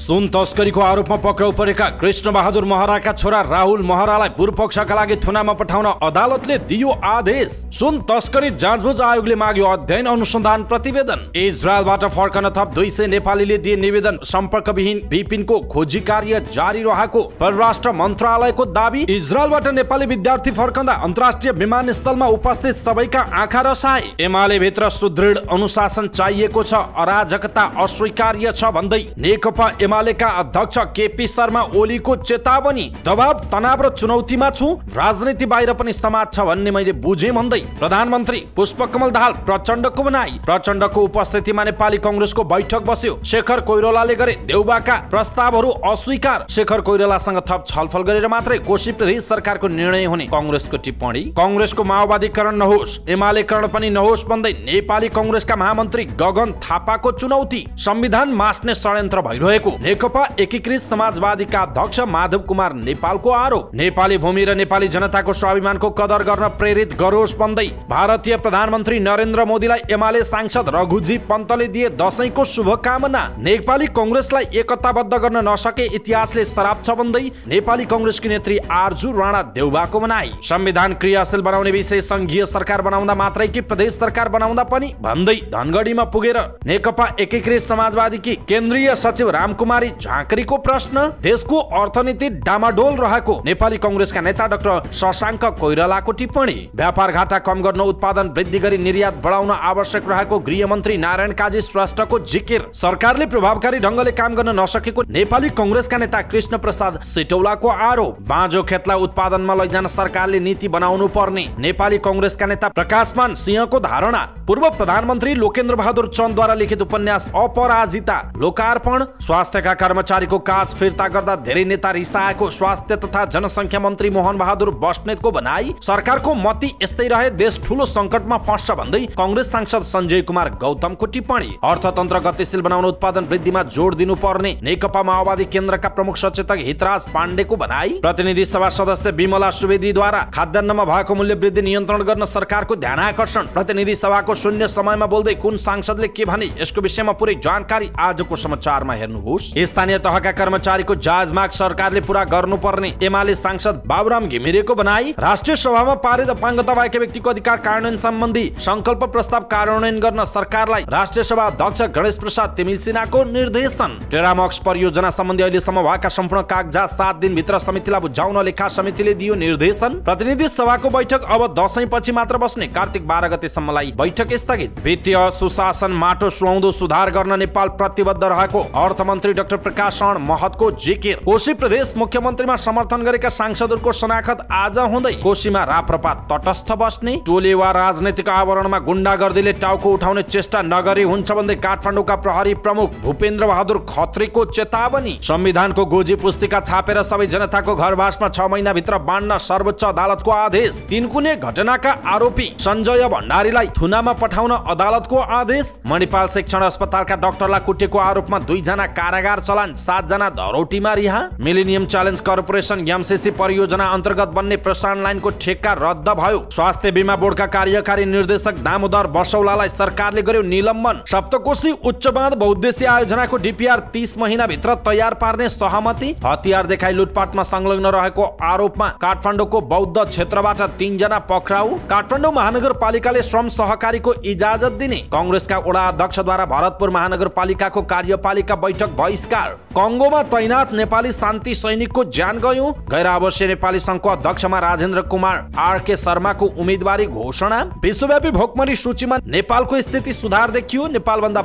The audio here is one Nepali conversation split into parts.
सुन तस्करीको आरोपमा पक्राउ परेका कृष्ण बहादुर महराका छोरा राहुल महरालाई पक्षका लागि थुनामा पठाउन अदालतले दियो आदेश सुन तस्करी जाँचबुझ आयोगले माग्यो अध्ययन अनुसन्धान प्रतिवेदन इजरायलबाट फर्कन थप दुई सय नेपालीले दिए निवेदन सम्पर्कविहीन विपिनको खोजी कार्य जारी रहेको परराष्ट्र मन्त्रालयको दावी इजरायलबाट नेपाली विद्यार्थी फर्कँदा अन्तर्राष्ट्रिय विमानस्थलमा उपस्थित सबैका आँखा रसाए एमाले भित्र सुदृढ अनुशासन चाहिएको छ अराजकता अस्वीकार्य छ भन्दै नेकपा एमालेका अध्यक्ष केपी शर्मा ओलीको चेतावनी दबाब तनाव र चुनौतीमा छु राजनीति बाहिर पनि समाज छ भन्ने मैले बुझे भन्दै प्रधानमन्त्री पुष्पकमल दाहाल प्रचण्डको बनाई प्रचण्डको उपस्थितिमा नेपाली कङ्ग्रेसको बैठक बस्यो शेखर कोइरालाले गरे देउबाका प्रस्तावहरू अस्वीकार शेखर कोइरालासँग थप छलफल गरेर मात्रै कोशी प्रदेश सरकारको निर्णय हुने कङ्ग्रेसको टिप्पणी कङ्ग्रेसको माओवादीकरण नहोस् एमालेकरण पनि नहोस् भन्दै नेपाली कङ्ग्रेसका महामन्त्री गगन थापाको चुनौती संविधान मास्ने षड्यन्त्र भइरहेको नेकपा एकीकृत समाजवादीका अध्यक्ष माधव कुमार नेपालको आरोप नेपाली भूमि र नेपाली जनताको स्वाभिमानको कदर गर्न प्रेरित गरोस् भन्दै भारतीय प्रधानमन्त्री नरेन्द्र मोदीलाई एमाले सांसद रघुजी पन्तले दिए दसैँको शुभकामना नेपाली कङ्ग्रेसलाई एकताबद्ध गर्न नसके इतिहासले श्राप छ भन्दै नेपाली कङ्ग्रेसकी नेत्री आरजु राणा देउबाको मनाई संविधान क्रियाशील बनाउने विषय संघीय सरकार बनाउँदा मात्रै कि प्रदेश सरकार बनाउँदा पनि भन्दै धनगढीमा पुगेर नेकपा एकीकृत समाजवादीकी केन्द्रीय सचिव राम कुमारी झाँक्रीको प्रश्न देशको अर्थनीति डामाडोल रहेको नेपाली कङ्ग्रेसका नेता डाक्टर शशाङ्क कोइरालाको टिप्पणी व्यापार घाटा कम गर्न उत्पादन वृद्धि गरी निर्यात बढाउन आवश्यक रहेको गृहमन्त्री नारायण काजी श्रेष्ठको जिकिर सरकारले प्रभावकारी ढङ्गले काम गर्न नसकेको नेपाली कङ्ग्रेसका नेता कृष्ण प्रसाद सिटौलाको आरोप बाँझो खेतलाई उत्पादनमा लैजान सरकारले नीति बनाउनु पर्ने नेपाली कङ्ग्रेसका नेता प्रकाशमान सिंहको धारणा पूर्व प्रधानमन्त्री लोकेन्द्र बहादुर चन्दद्वारा लिखित उपन्यास अपराजिता लोकार्पण स्वास्थ्य स्वास्थ्यका कर्मचारीको काज फिर्ता गर्दा धेरै नेता रिसाएको स्वास्थ्य तथा जनसङ्ख्या मन्त्री मोहन बहादुर बस्नेतको भनाई सरकारको मती यस्तै रहे देश ठुलो सङ्कटमा फस्छ भन्दै कङ्ग्रेस सांसद सञ्जय कुमार गौतमको टिप्पणी अर्थतन्त्र गतिशील बनाउन उत्पादन वृद्धिमा जोड दिनुपर्ने नेकपा माओवादी केन्द्रका प्रमुख सचेतक हितराज पाण्डेको भनाई प्रतिनिधि सभा सदस्य विमला सुवेदीद्वारा खाद्यान्नमा भएको मूल्य वृद्धि नियन्त्रण गर्न सरकारको ध्यान आकर्षण प्रतिनिधि सभाको शून्य समयमा बोल्दै कुन सांसदले के भने यसको विषयमा पुरै जानकारी आजको समाचारमा हेर्नुहोस् स्थानीय तहका कर्मचारीको जाज माग सरकारले पूरा गर्नुपर्ने एमाले सांसद बाबुराम घिमिरेको बनाई राष्ट्रिय सभामा पारित अपाङ्गता भएका व्यक्तिको अधिकार कार्यान्वयन सम्बन्धी संकल्प प्रस्ताव कार्यान्वयन गर्न सरकारलाई राष्ट्रिय सभा अध्यक्ष गणेश प्रसाद तिमिल सिन्हाको निर्देशन टेरामक्स परियोजना सम्बन्धी अहिलेसम्म भएका सम्पूर्ण कागजात सात दिनभित्र समितिलाई बुझाउन लेखा समितिले दियो निर्देशन प्रतिनिधि सभाको बैठक अब दसैँ पछि मात्र बस्ने कार्तिक बाह्र गतेसम्मलाई बैठक स्थगित वित्तीय सुशासन माटो सुहाउँदो सुधार गर्न नेपाल प्रतिबद्ध रहेको अर्थमन्त्री डाक्टर प्रकाश रण महतको जिकिर कोशी प्रदेश मुख्यमन्त्रीमा समर्थन गरेका सांसदहरूको शनाखत आज हुँदै कोशीमा राप्रपा तटस्थ बस्ने टोली वा राजनैतिक आवरणमा गुण्डागर्दीले टाउको उठाउने चेष्टा नगरी हुन्छ भन्दै काठमाडौँका प्रहरी प्रमुख भूपेन्द्र बहादुर खत्रीको चेतावनी संविधानको गोजी पुस्तिका छापेर सबै जनताको घरवासमा छ महिनाभित्र बाँड्न सर्वोच्च अदालतको आदेश कुनै घटनाका आरोपी सञ्जय भण्डारीलाई थुनामा पठाउन अदालतको आदेश मणिपाल शिक्षण अस्पतालका डाक्टरलाई कुटेको आरोपमा दुईजना कारागार कारागार चलान सातजना धरोटीमा रिहा मिलेनियम च्यालेन्ज कर्पोरेसन एमसिसी परियोजना अन्तर्गत बन्ने प्रसारण लाइनको ठेक्का रद्द भयो स्वास्थ्य बिमा बोर्डका कार्यकारी निर्देशक दामोदर वर्षौलालाई सरकारले गर्यो निलम्बन सप्तकोशी उच्च बाँध बहुद्देश्य आयोजनाको डिपिआर तीस महिनाभित्र तयार पार्ने सहमति हतियार देखाई लुटपाटमा संलग्न रहेको आरोपमा काठमाडौँको बौद्ध क्षेत्रबाट तीनजना पक्राउ काठमाडौँ महानगरपालिकाले श्रम सहकारीको इजाजत दिने कङ्ग्रेसका वडा अध्यक्षद्वारा भरतपुर महानगरपालिकाको कार्यपालिका बैठक बहिष्कार कङ्गोमा तैनात नेपाली सैनिक को जान गयो गैर आवासीय नेपाली संघको अध्यक्षमा राजेन्द्र कुमार आर के शर्माको उम्मेदवारी घोषणा विश्वव्यापी भोकमरी सूचीमा नेपालको स्थिति सुधार देखियो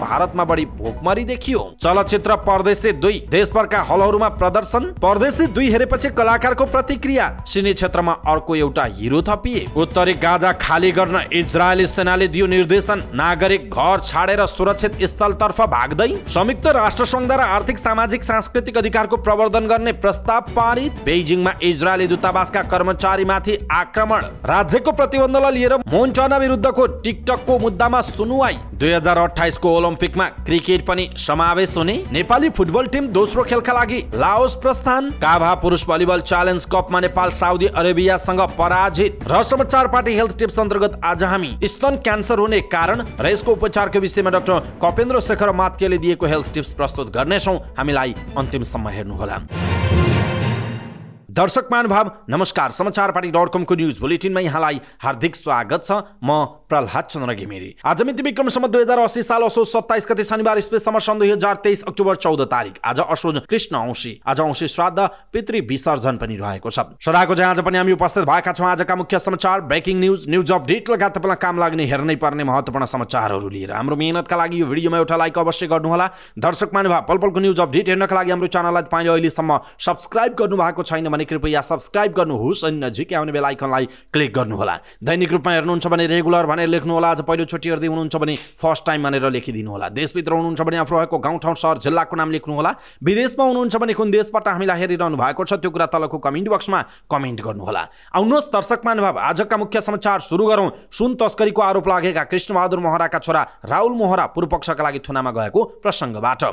भारत में बड़ी भोकमरी देखियो चलचित्र परदेशी दुई देशभरका हलहरूमा प्रदर्शन परदेशी दुई हेरे कलाकार को प्रतिक्रिया सिने क्षेत्रमा अर्को एउटा हिरो थपिए उत्तरी गाजा खाली करना इजरायली सेना दियो निर्देशन नागरिक घर छाड़े सुरक्षित स्थल स्थलतर्फ भाग्दै संयुक्त राष्ट्र संघ द्वारा आर्थिक सामाजिक सांस्कृतिक अधिकारको प्रवर्धन गर्ने प्रस्ताव पारित बेजिङमा इजरायली दूतावासका कर्मचारीमाथि आक्रमण राज्यको प्रतिबन्धलाई लिएर मोन्टाना विरुद्धको टिकटकको मुद्दामा सुनुवाई दुई हजार अठाइसको ओलम्पिकमा क्रिकेट पनि समावेश हुने नेपाली फुटबल टिम दोस्रो खेलका लागि लाओस प्रस्थान काभा पुरुष भलिबल च्यालेन्ज कपमा नेपाल साउदी अरेबियासँग पराजित र समाचार पार्टी हेल्थ टिप्स अन्तर्गत आज हामी स्तन क्यान्सर हुने कारण र यसको उपचारको विषयमा डाक्टर कपेन्द्र शेखर मात्यले दिएको हेल्थ टिप्स प्रस्तुत गर्ने हुनेछौँ हामीलाई अन्तिमसम्म हेर्नुहोला दर्शक महानुभाव नमस्कार समाचार पार्टी डट कमको न्युज बुलेटिनमा यहाँलाई हार्दिक स्वागत छ म प्रहलाद चन्द्र घिमिरे आज मिति विक्रमसम्म दुई हजार अस्सी साल असोज सत्ताइस गते शनिबार स्पेससम्म सन् दुई हजार तेइस अक्टोबर चौध तारिक आज असोज कृष्ण औँसी आज औँसी श्राद्ध पितृ विसर्जन पनि रहेको छ सदाको जहाँ आज पनि हामी उपस्थित भएका छौँ आजका मुख्य समाचार ब्रेकिङ न्युज न्युज अपडेट लगायत तपाईँलाई काम लाग्ने हेर्नै पर्ने महत्त्वपूर्ण समाचारहरू लिएर हाम्रो मेहनतका लागि यो भिडियोमा एउटा लाइक अवश्य गर्नुहोला दर्शक महानुभाव पल पलको न्युज अपडेट हेर्नका लागि हाम्रो च्यानललाई तपाईँले अहिलेसम्म सब्सक्राइब गर्नु भएको छैन भने कृपया सब्सक्राइब गर्नुहोस् अनि नजिकै आउने बेला आइकनलाई क्लिक गर्नुहोला दैनिक रूपमा हेर्नुहुन्छ भने रेगुलर भनेर लेख्नुहोला आज पहिलोचोटि हेर्दै हुनुहुन्छ भने फर्स्ट टाइम भनेर लेखिदिनु होला देशभित्र हुनुहुन्छ भने आफ्नो रहेको गाउँठाउँ सहर जिल्लाको नाम लेख्नुहोला विदेशमा हुनुहुन्छ भने कुन देशबाट हामीलाई हेरिरहनु भएको छ त्यो कुरा तलको कमेन्ट बक्समा कमेन्ट गर्नुहोला आउनुहोस् दर्शक महानुभाव आजका मुख्य समाचार सुरु गरौँ सुन तस्करीको आरोप लागेका कृष्णबहादुर मोहराका छोरा राहुल मोहरा पूर्वपक्षका लागि थुनामा गएको प्रसङ्गबाट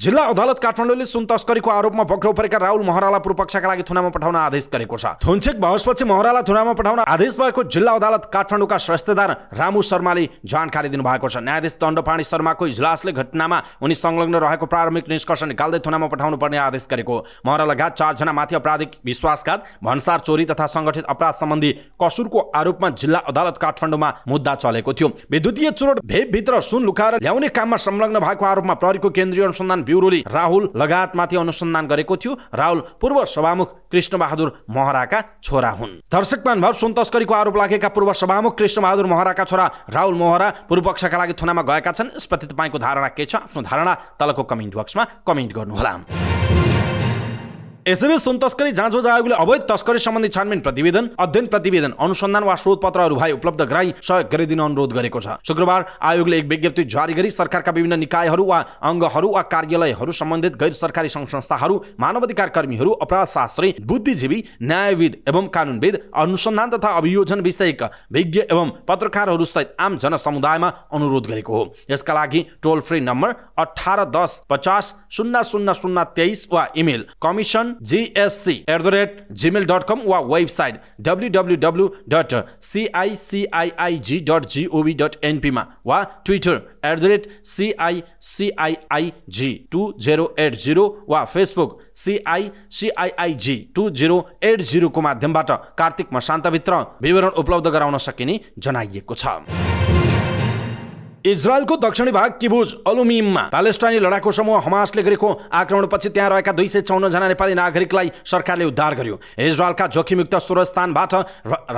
जिल्ला अदालत काठमाडौँले सुन तस्करीको आरोपमा पक्राउ परेका राहुल महरालाई पूर्वपक्षका लागि थुनामा पठाउन आदेश गरेको छ थुन्चेक बहसपछि महरालाई थुनामा पठाउन आदेश भएको जिल्ला अदालत काठमाडौँका स्वास्थ्यदार रामु शर्माले जानकारी दिनुभएको छ न्यायाधीश दण्डपाणी शर्माको इजलासले घटनामा उनी संलग्न रहेको प्रारम्भिक निष्कर्ष निकाल्दै थुनामा पठाउनु पर्ने आदेश गरेको चारजना माथि अपराधिक विश्वासघात भन्सार चोरी तथा सङ्गठित अपराध सम्बन्धी कसुरको आरोपमा जिल्ला अदालत काठमाडौँमा मुद्दा चलेको थियो विद्युतीय चुरोट भेपभित्र सुन लुकाएर ल्याउने काममा संलग्न भएको आरोपमा प्रहरीको केन्द्रीय अनुसन्धान ब्युरोले राहुल लगायतमाथि अनुसन्धान गरेको थियो राहुल पूर्व सभामुख कृष्णबहादुर महराका छोरा हुन् दर्शक महानुभाव सुन तस्करीको आरोप लागेका पूर्व सभामुख कृष्णबहादुर महराका छोरा राहुल महरा पूर्व पक्षका लागि थुनामा गएका छन् यसप्रति तपाईँको धारणा के छ आफ्नो धारणा तलको कमेन्ट बक्समा कमेन्ट गर्नुहोला यसैबीच सुन तस्करी जाँच बुझ आयोगले अवैध तस्करी सम्बन्धी छानबिन प्रतिवेदन अध्ययन प्रतिवेदन अनुसन्धान वा शोध पत्रहरू भए उपलब्ध गराई सहयोग गरिदिन अनुरोध गरेको छ शुक्रबार आयोगले एक विज्ञप्ति जारी गरी सरकारका विभिन्न निकायहरू वा अङ्गहरू वा कार्यालयहरू सम्बन्धित गैर सरकारी सङ्घ संस्थाहरू मानव अधिकार कर्मीहरू अपराध शास्त्री बुद्धिजीवी न्यायविद एवं कानुनविद अनुसन्धान तथा अभियोजन विषयक विज्ञ एवं पत्रकारहरू सहित आम जनसमुदायमा अनुरोध गरेको हो यसका लागि टोल फ्री नम्बर अठार दस पचास शून्य शून्य शून्य तेइस वा email commission GSC at the rate Gmail dot com वा website W W W dot CICIIG dot gov dot एनपीमा वा Twitter at the rate CICIIG two zero eight zero वा Facebook CICIIG two zero eight जिरोको माध्यमबाट कार्तिक मसान्तभित्र विवरण उपलब्ध गराउन सकिने जनाइएको छ इजरायलको दक्षिणी भाग किबुज अलुमिममा प्यालेस्टाइनी लडाकु समूह हमासले गरेको आक्रमणपछि त्यहाँ रहेका दुई सय चौन्नजना नेपाली नागरिकलाई सरकारले उद्धार गर्यो इजरायलका जोखिमयुक्त स्रोतस्थानबाट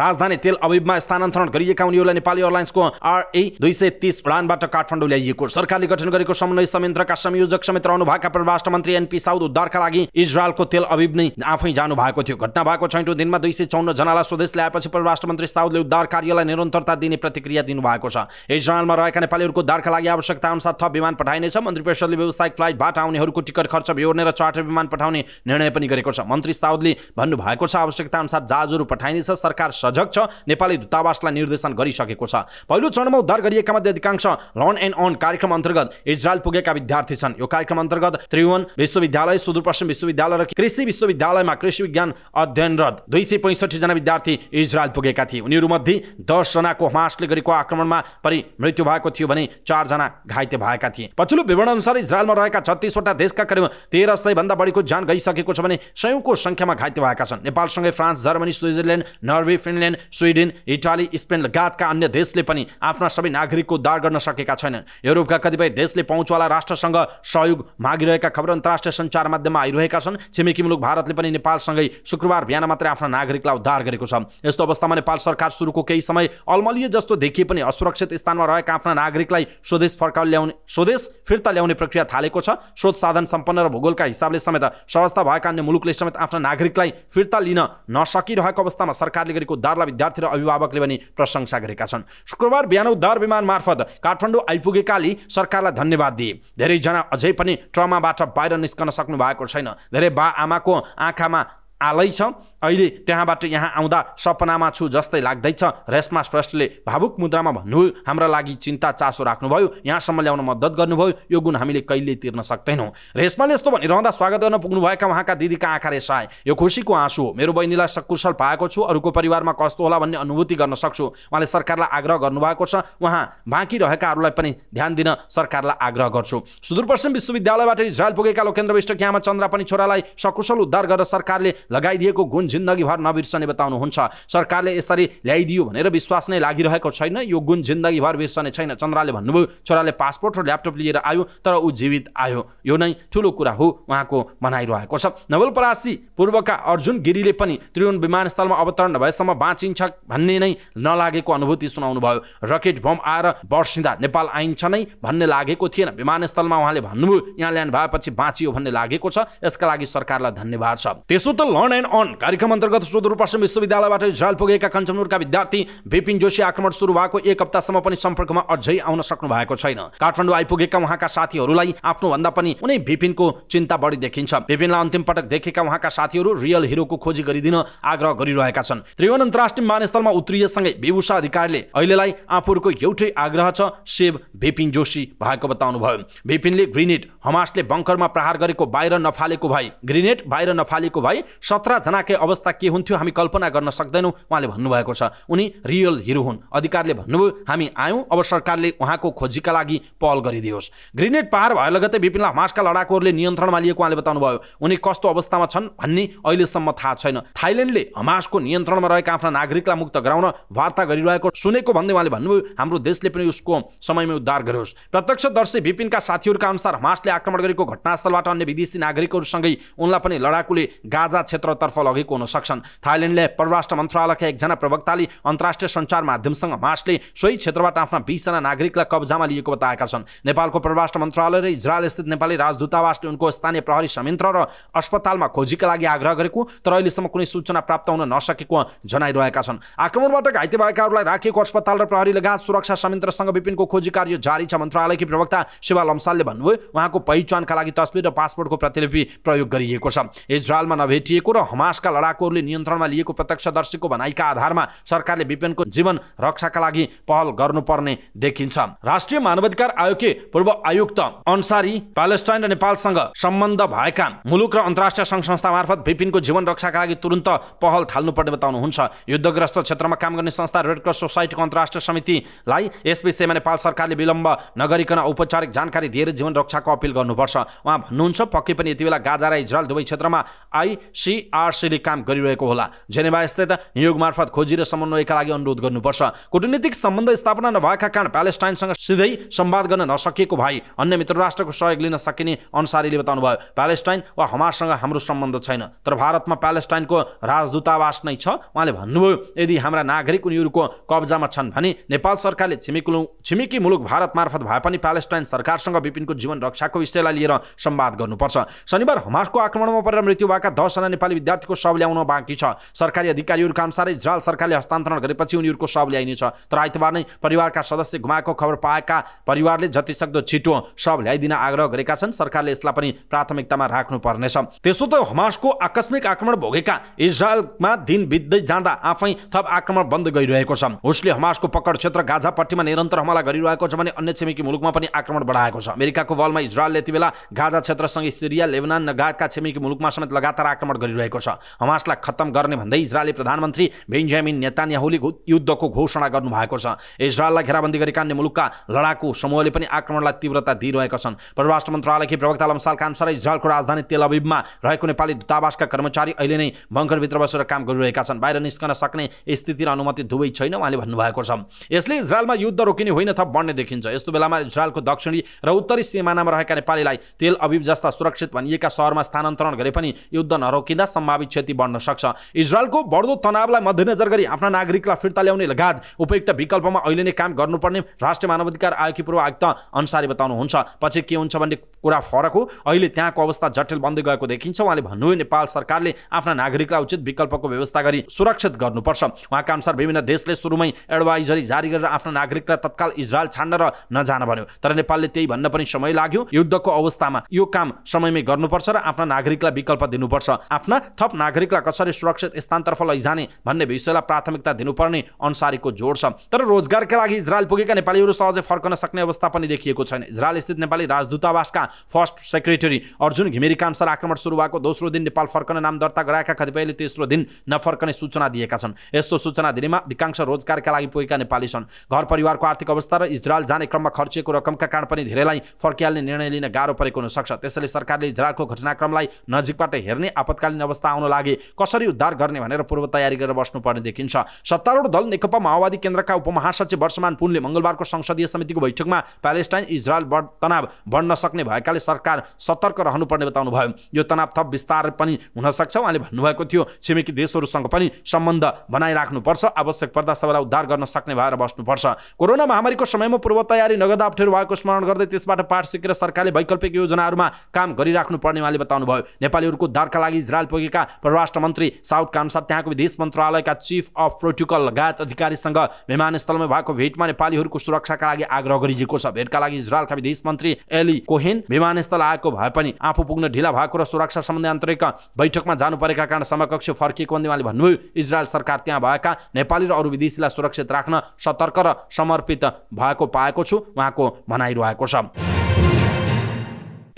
राजधानी तेल अविबमा स्थानान्तरण गरिएका उनीहरूलाई नेपाली एयरलाइन्सको आरए दुई सय तिस उडानबाट काठमाडौँ ल्याइएको सरकारले गठन गरेको समन्वय संयन्त्रका संयोजक समेत रहनुभएका परराष्ट्र मन्त्री एनपी साउद उद्धारका लागि इजरायलको तेल अबिब नै आफै जानु भएको थियो घटना भएको छैटौँ दिनमा दुई सय जनालाई स्वदेश ल्याएपछि परराष्ट्र मन्त्री साउदले उद्धार कार्यलाई निरन्तरता दिने प्रतिक्रिया दिनुभएको छ इजरायलमा रहेका नेपाली नेपालीहरूको दार्का लागि अनुसार थप विमान पठाइनेछ मन्त्री परिषदले व्यावसायिक फ्लाइटबाट आउनेहरूको टिकट खर्च बेहोर्ने र चार्टर विमान पठाउने निर्णय पनि गरेको छ मन्त्री साउदले भन्नुभएको छ आवश्यकता अनुसार जहाजहरू पठाइनेछ सरकार सजग छ नेपाली दूतावासलाई निर्देशन गरिसकेको छ पहिलो चरणमा उद्धार गरिएका मध्ये अधिकांश लर्न एन्ड अन कार्यक्रम अन्तर्गत इजरायल पुगेका विद्यार्थी छन् यो कार्यक्रम अन्तर्गत त्रिभुवन विश्वविद्यालय सुदूरपश्चिम विश्वविद्यालय र कृषि विश्वविद्यालयमा कृषि विज्ञान अध्ययनरत दुई सय पैँसठीजना विद्यार्थी इजरायल पुगेका थिए उनीहरूमध्ये दसजनाको हमासले गरेको आक्रमणमा परि मृत्यु भएको थियो भने चारजना घाइते भएका थिए पछिल्लो विवरण अनुसार इजरायलमा रहेका छत्तिसवटा देशका करिब तेह्र सयभन्दा बढीको ज्यान गइसकेको छ भने सयौँको सङ्ख्यामा घाइते भएका छन् नेपालसँगै France Germany Switzerland Norway Finland Sweden Italy Spain लगायतका अन्य देशले पनि आफ्ना सबै नागरिकको उद्धार गर्न सकेका छैनन् युरोपका कतिपय देशले पहुँचवाला राष्ट्रसँग सहयोग मागिरहेका खबर अन्तर्राष्ट्रिय सञ्चार माध्यममा आइरहेका छन् छिमेकी मुलुक भारतले पनि नेपालसँगै शुक्रबार बिहान मात्रै आफ्ना नागरिकलाई उद्धार गरेको छ यस्तो अवस्थामा नेपाल सरकार सुरुको केही समय अलमलिए जस्तो देखिए पनि असुरक्षित स्थानमा रहेका आफ्ना नागरिक नागरिकलाई स्वदेश फर्काउ ल्याउने स्वदेश फिर्ता ल्याउने प्रक्रिया थालेको छ शोध साधन सम्पन्न र भूगोलका हिसाबले समेत सहजता भएका अन्य मुलुकले समेत आफ्ना नागरिकलाई फिर्ता लिन नसकिरहेको अवस्थामा सरकारले गरेको उद्धारलाई विद्यार्थी र अभिभावकले पनि प्रशंसा गरेका छन् शुक्रबार बिहान उद्धार विमान मार्फत काठमाडौँ आइपुगेकाले सरकारलाई धन्यवाद दिए धेरैजना अझै पनि ट्रमाबाट बाहिर निस्कन सक्नु भएको छैन धेरै बा आमाको आँखामा आलै छ अहिले त्यहाँबाट यहाँ आउँदा सपनामा छु जस्तै लाग्दैछ रेश्मा श्रेष्ठले भावुक मुद्रामा भन्नुभयो हाम्रा लागि चिन्ता चासो राख्नुभयो यहाँसम्म ल्याउन मद्दत गर्नुभयो यो गुण हामीले कहिल्यै तिर्न सक्दैनौँ रेश्माले यस्तो भनिरहँदा स्वागत गर्न पुग्नुभएका उहाँका दिदीका आँखा आए यो खुसीको आँसु हो मेरो बहिनीलाई सकुशल पाएको छु अरूको परिवारमा कस्तो होला भन्ने अनुभूति गर्न सक्छु उहाँले सरकारलाई आग्रह गर्नुभएको छ उहाँ बाँकी रहेकाहरूलाई पनि ध्यान दिन सरकारलाई आग्रह गर्छु सुदूरपश्चिम विश्वविद्यालयबाट इजरायल पुगेका लोकेन्द्र विष्ट क्यामा चन्द्र पनि छोरालाई सकुशल उद्धार गरेर सरकारले लगाइदिएको गुण जिन्दगीभर नबिर्सने बताउनुहुन्छ सरकारले यसरी ल्याइदियो भनेर विश्वास नै लागिरहेको छैन यो गुण जिन्दगीभर बिर्सने छैन चन्द्राले भन्नुभयो छोराले पासपोर्ट र ल्यापटप लिएर आयो तर ऊ जीवित आयो यो नै ठुलो कुरा हो उहाँको भनाइरहेको छ नवलपरासी पूर्वका अर्जुन गिरीले पनि त्रिवन विमानस्थलमा अवतरण नभएसम्म बाँचिन्छ भन्ने नै नलागेको अनुभूति सुनाउनु भयो रकेट बम आएर बर्सिँदा नेपाल आइन्छ नै भन्ने लागेको थिएन विमानस्थलमा उहाँले भन्नुभयो यहाँ ल्यान्ड भएपछि बाँचियो भन्ने लागेको छ यसका लागि सरकारलाई धन्यवाद छ त्यसो त लर्न एन्ड अन कार्यक्रम अन्तर्गत सुदूरपश्चिम विश्वविद्यालयबाट इजरायल पुगेका कञ्चनपुरका विद्यार्थी विपिन जोशी आक्रमण सुरु भएको एक हप्तासम्म पनि सम्पर्कमा अझै आउन सक्नु भएको छैन काठमाडौँ आइपुगेका उहाँका साथीहरूलाई भन्दा पनि उनी विपिनको चिन्ता बढी देखिन्छ विपिनलाई अन्तिम पटक देखेका उहाँका साथीहरू रियल हिरोको खोजी गरिदिन आग्रह गरिरहेका छन् त्रिभुवन अन्तर्राष्ट्रिय विमानस्थलमा उत्रिएसँगै विभूषा अधिकारीले अहिलेलाई आफूहरूको एउटै आग्रह छ सेभ भिपिन जोशी भएको बताउनुभयो भिपिनले ग्रिनेड हमासले बङ्करमा प्रहार गरेको बाहिर नफालेको भाइ ग्रिनेड बाहिर नफालेको भाइ सत्रजनाकै अवस्था के हुन्थ्यो हामी कल्पना गर्न सक्दैनौँ उहाँले भन्नुभएको छ उनी रियल हिरो हुन् अधिकारले भन्नुभयो हामी आयौँ अब सरकारले उहाँको खोजीका लागि पहल गरिदियोस् ग्रेनेड पहाड भए लगतै विपिन हमासका लडाकुहरूले नियन्त्रणमा लिएको उहाँले बताउनुभयो उनी कस्तो अवस्थामा छन् भन्ने अहिलेसम्म थाहा छैन थाइल्यान्डले हमासको नियन्त्रणमा रहेका आफ्ना नागरिकलाई मुक्त गराउन वार्ता गरिरहेको सुनेको भन्दै उहाँले भन्नुभयो हाम्रो देशले पनि उसको समयमा उद्धार गरोस् प्रत्यक्षदर्शी विपिनका साथीहरूका अनुसार हमासले आक्रमण गरेको घटनास्थलबाट अन्य विदेशी नागरिकहरूसँगै उनलाई पनि लडाकुले गाजा क्षेत्रतर्फ लगेको हुन सक्छन् थाइल्यान्डले परराष्ट्र मन्त्रालयका एकजना प्रवक्ताले अन्तर्राष्ट्रिय सञ्चार माध्यमसँग मार्चले सोही क्षेत्रबाट आफ्ना बिसजना नागरिकलाई कब्जामा लिएको बताएका छन् नेपालको परराष्ट्र मन्त्रालय र इजरायल स्थित नेपाली राजदूतावासले उनको स्थानीय प्रहरी संयन्त्र र अस्पतालमा खोजीका लागि आग्रह गरेको तर अहिलेसम्म कुनै सूचना प्राप्त हुन नसकेको जनाइरहेका छन् आक्रमणबाट घाइते भएकाहरूलाई राखिएको अस्पताल र प्रहरी लगायत सुरक्षा संयन्त्रसँग विपिनको खोजी कार्य जारी छ मन्त्रालयकी प्रवक्ता शिवा लम्सालले भन्नुभयो उहाँको पहिचानका लागि तस्विर र पासपोर्टको प्रतिलिपि प्रयोग गरिएको छ इजरायलमा नभेटिएको र हमासका लडाई चलाकोहरूले नियन्त्रणमा लिएको प्रत्यक्षदर्शीको भनाइका आधारमा सरकारले विपिनको जीवन रक्षाका लागि पहल गर्नुपर्ने देखिन्छ राष्ट्रिय मानवाधिकार आयोगकी पूर्व आयुक्त अन्सारी प्यालेस्टाइन र नेपालसँग सम्बन्ध भएका मुलुक र अन्तर्राष्ट्रिय सङ्घ संस्था मार्फत विपिनको जीवन रक्षाका लागि तुरन्त पहल थाल्नुपर्ने बताउनुहुन्छ युद्धग्रस्त क्षेत्रमा काम गर्ने संस्था रेडक्रस सोसाइटीको अन्तर्राष्ट्रिय समितिलाई यस विषयमा नेपाल सरकारले विलम्ब नगरिकन औपचारिक जानकारी दिएर जीवन रक्षाको अपिल गर्नुपर्छ उहाँ भन्नुहुन्छ पक्कै पनि यति बेला गाजा र इजरायल दुवै क्षेत्रमा आइसिआरसीले काम काम गरिरहेको होला जेनेवा स्थित नियोग मार्फत खोजी र समन्वयका लागि अनुरोध गर्नुपर्छ कूटनीतिक सम्बन्ध स्थापना नभएका कारण प्यालेस्टाइनसँग सिधै सम्वाद गर्न नसकिएको भए अन्य मित्र राष्ट्रको सहयोग लिन सकिने अनुसारीले बताउनु भयो प्यालेस्टाइन वा हमारसँग हाम्रो सम्बन्ध छैन तर भारतमा प्यालेस्टाइनको राजदूतावास नै छ उहाँले भन्नुभयो यदि हाम्रा नागरिक उनीहरूको कब्जामा छन् भने नेपाल सरकारले छिमेकी छिमेकी मुलुक भारत मार्फत भए पनि प्यालेस्टाइन सरकारसँग विपिनको जीवन रक्षाको विषयलाई लिएर सम्वाद गर्नुपर्छ शनिबार हमासको आक्रमणमा परेर मृत्यु भएका दसजना नेपाली विद्यार्थीको शव ल्याउन बाँकी छ सरकारी अधिकारीहरूका अनुसारै जाल सरकारले हस्तान्तरण गरेपछि उनीहरूको शव ल्याइनेछ तर आइतबार नै परिवारका सदस्य गुमाएको खबर पाएका परिवारले जतिसक्दो छिटो शव ल्याइदिन आग्रह गरेका छन् सरकारले यसलाई पनि प्राथमिकतामा राख्नुपर्नेछ त्यसो त हमासको आकस्मिक आक्रमण भोगेका इजरायलमा दिन बित्दै जाँदा आफै थप आक्रमण बन्द गइरहेको छ उसले हमासको पकड क्षेत्र गाजापट्टिमा निरन्तर हमला गरिरहेको छ भने अन्य छिमेकी मुलुकमा पनि आक्रमण बढाएको छ अमेरिकाको बलमा इजरायलले यति बेला गाजा क्षेत्रसँगै सिरिया लेबनान लगायतका छिमेकी मुलुकमा समेत लगातार आक्रमण गरिरहेको छ हमास हमासलाई खत्तम गर्ने भन्दै इजरायली प्रधानमन्त्री बेन्जामिन नेतान्याहुले युद्धको घोषणा गर्नुभएको छ इजरायललाई घेराबन्दी गरेका अन्य मुलुकका लडाकु समूहले पनि आक्रमणलाई तीव्रता दिइरहेका छन् परराष्ट्र मन्त्रालयकी प्रवक्ता लम्सालका अनुसार इजरायलको राजधानी तेल अबिबमा रहेको नेपाली दूतावासका कर्मचारी अहिले नै बङ्करभित्र बसेर काम गरिरहेका छन् बाहिर निस्कन सक्ने स्थिति र अनुमति दुवै छैन उहाँले भन्नुभएको छ यसले इजरायलमा युद्ध रोकिने होइन थप बढ्ने देखिन्छ यस्तो बेलामा इजरायलको दक्षिणी र उत्तरी सिमानामा रहेका नेपालीलाई तेल अबिब जस्ता सुरक्षित भनिएका सहरमा स्थानान्तरण गरे पनि युद्ध नरोकिँदा सम्भावित क्षति बढ्न सक्छ इजरायलको बढ्दो तनावलाई मध्यनजर गरी आफ्ना नागरिकलाई फिर्ता ल्याउने लगायत उपयुक्त विकल्पमा अहिले नै काम गर्नुपर्ने राष्ट्रिय मानवाधिकार आयोगकी पूर्व आयुक्त अनुसारी बताउनुहुन्छ पछि के हुन्छ भन्ने कुरा फरक हो अहिले त्यहाँको अवस्था जटिल बन्दै गएको देखिन्छ उहाँले भन्नुभयो नेपाल सरकारले आफ्ना नागरिकलाई उचित विकल्पको व्यवस्था गरी सुरक्षित गर्नुपर्छ उहाँका अनुसार विभिन्न देशले सुरुमै एडभाइजरी जारी गरेर आफ्ना नागरिकलाई तत्काल इजरायल छान्न र नजान भन्यो तर नेपालले त्यही भन्न पनि समय लाग्यो युद्धको अवस्थामा यो काम समयमै गर्नुपर्छ र आफ्ना नागरिकलाई विकल्प दिनुपर्छ आफ्ना थप नागरिक नागरिकलाई कसरी सुरक्षित स्थानतर्फ लैजाने भन्ने विषयलाई प्राथमिकता दिनुपर्ने अनुसारीको जोड छ तर रोजगारका लागि इजरायल पुगेका नेपालीहरू सहजै फर्कन सक्ने अवस्था पनि देखिएको छैन इजरायल स्थित नेपाली राजदूतावासका फर्स्ट सेक्रेटरी अर्जुन घिमिरीका अनुसार आक्रमण सुरु भएको दोस्रो दिन नेपाल फर्कन नाम दर्ता गराएका कतिपयले तेस्रो दिन नफर्कने सूचना दिएका छन् यस्तो सूचना दिनेमा अधिकांश रोजगारका लागि पुगेका नेपाली छन् घर परिवारको आर्थिक अवस्था र इजरायल जाने क्रममा खर्चिएको रकमका कारण पनि धेरैलाई फर्किहाल्ने निर्णय लिन गाह्रो परेको हुनसक्छ त्यसैले सरकारले इजरायलको घटनाक्रमलाई नजिकबाट हेर्ने आपतकालीन अवस्था आउन लागे कसरी उद्धार गर्ने भनेर पूर्व तयारी गरेर बस्नुपर्ने देखिन्छ सत्तारूढ दल नेकपा माओवादी केन्द्रका उपमहासचिव वर्षमान पुनले मङ्गलबारको संसदीय समितिको बैठकमा प्यालेस्टाइन इजरायल तनाव बढ्न सक्ने भएकाले सरकार सतर्क रहनुपर्ने बताउनुभयो यो तनाव थप विस्तार पनि हुन सक्छ उहाँले भन्नुभएको थियो छिमेकी देशहरूसँग पनि सम्बन्ध बनाइराख्नुपर्छ आवश्यक पर्दा सबैलाई उद्धार गर्न सक्ने भएर बस्नुपर्छ कोरोना महामारीको समयमा पूर्व तयारी नगद अप्ठ्यारो भएको स्मरण गर्दै त्यसबाट पाठ सिकेर सरकारले वैकल्पिक योजनाहरूमा काम गरिराख्नुपर्ने उहाँले बताउनुभयो नेपालीहरूको उद्धारका लागि इजरायल पुगेका प्रवास परराष्ट्र मन्त्री साउथ अनुसार त्यहाँको विदेश मन्त्रालयका चिफ अफ प्रोटोकल लगायत अधिकारीसँग विमानस्थलमा भएको भेटमा नेपालीहरूको सुरक्षाका लागि आग्रह गरिएको छ भेटका लागि इजरायलका विदेश मन्त्री एली कोहेन विमानस्थल आएको भए पनि आफू पुग्न ढिला भएको र सुरक्षा सम्बन्धी आन्तरिक बैठकमा जानु परेका कारण समकक्ष फर्किएको भन्दै उहाँले भन्नुभयो इजरायल सरकार त्यहाँ भएका नेपाली र अरू विदेशीलाई सुरक्षित राख्न सतर्क र समर्पित भएको पाएको छु उहाँको भनाइरहेको छ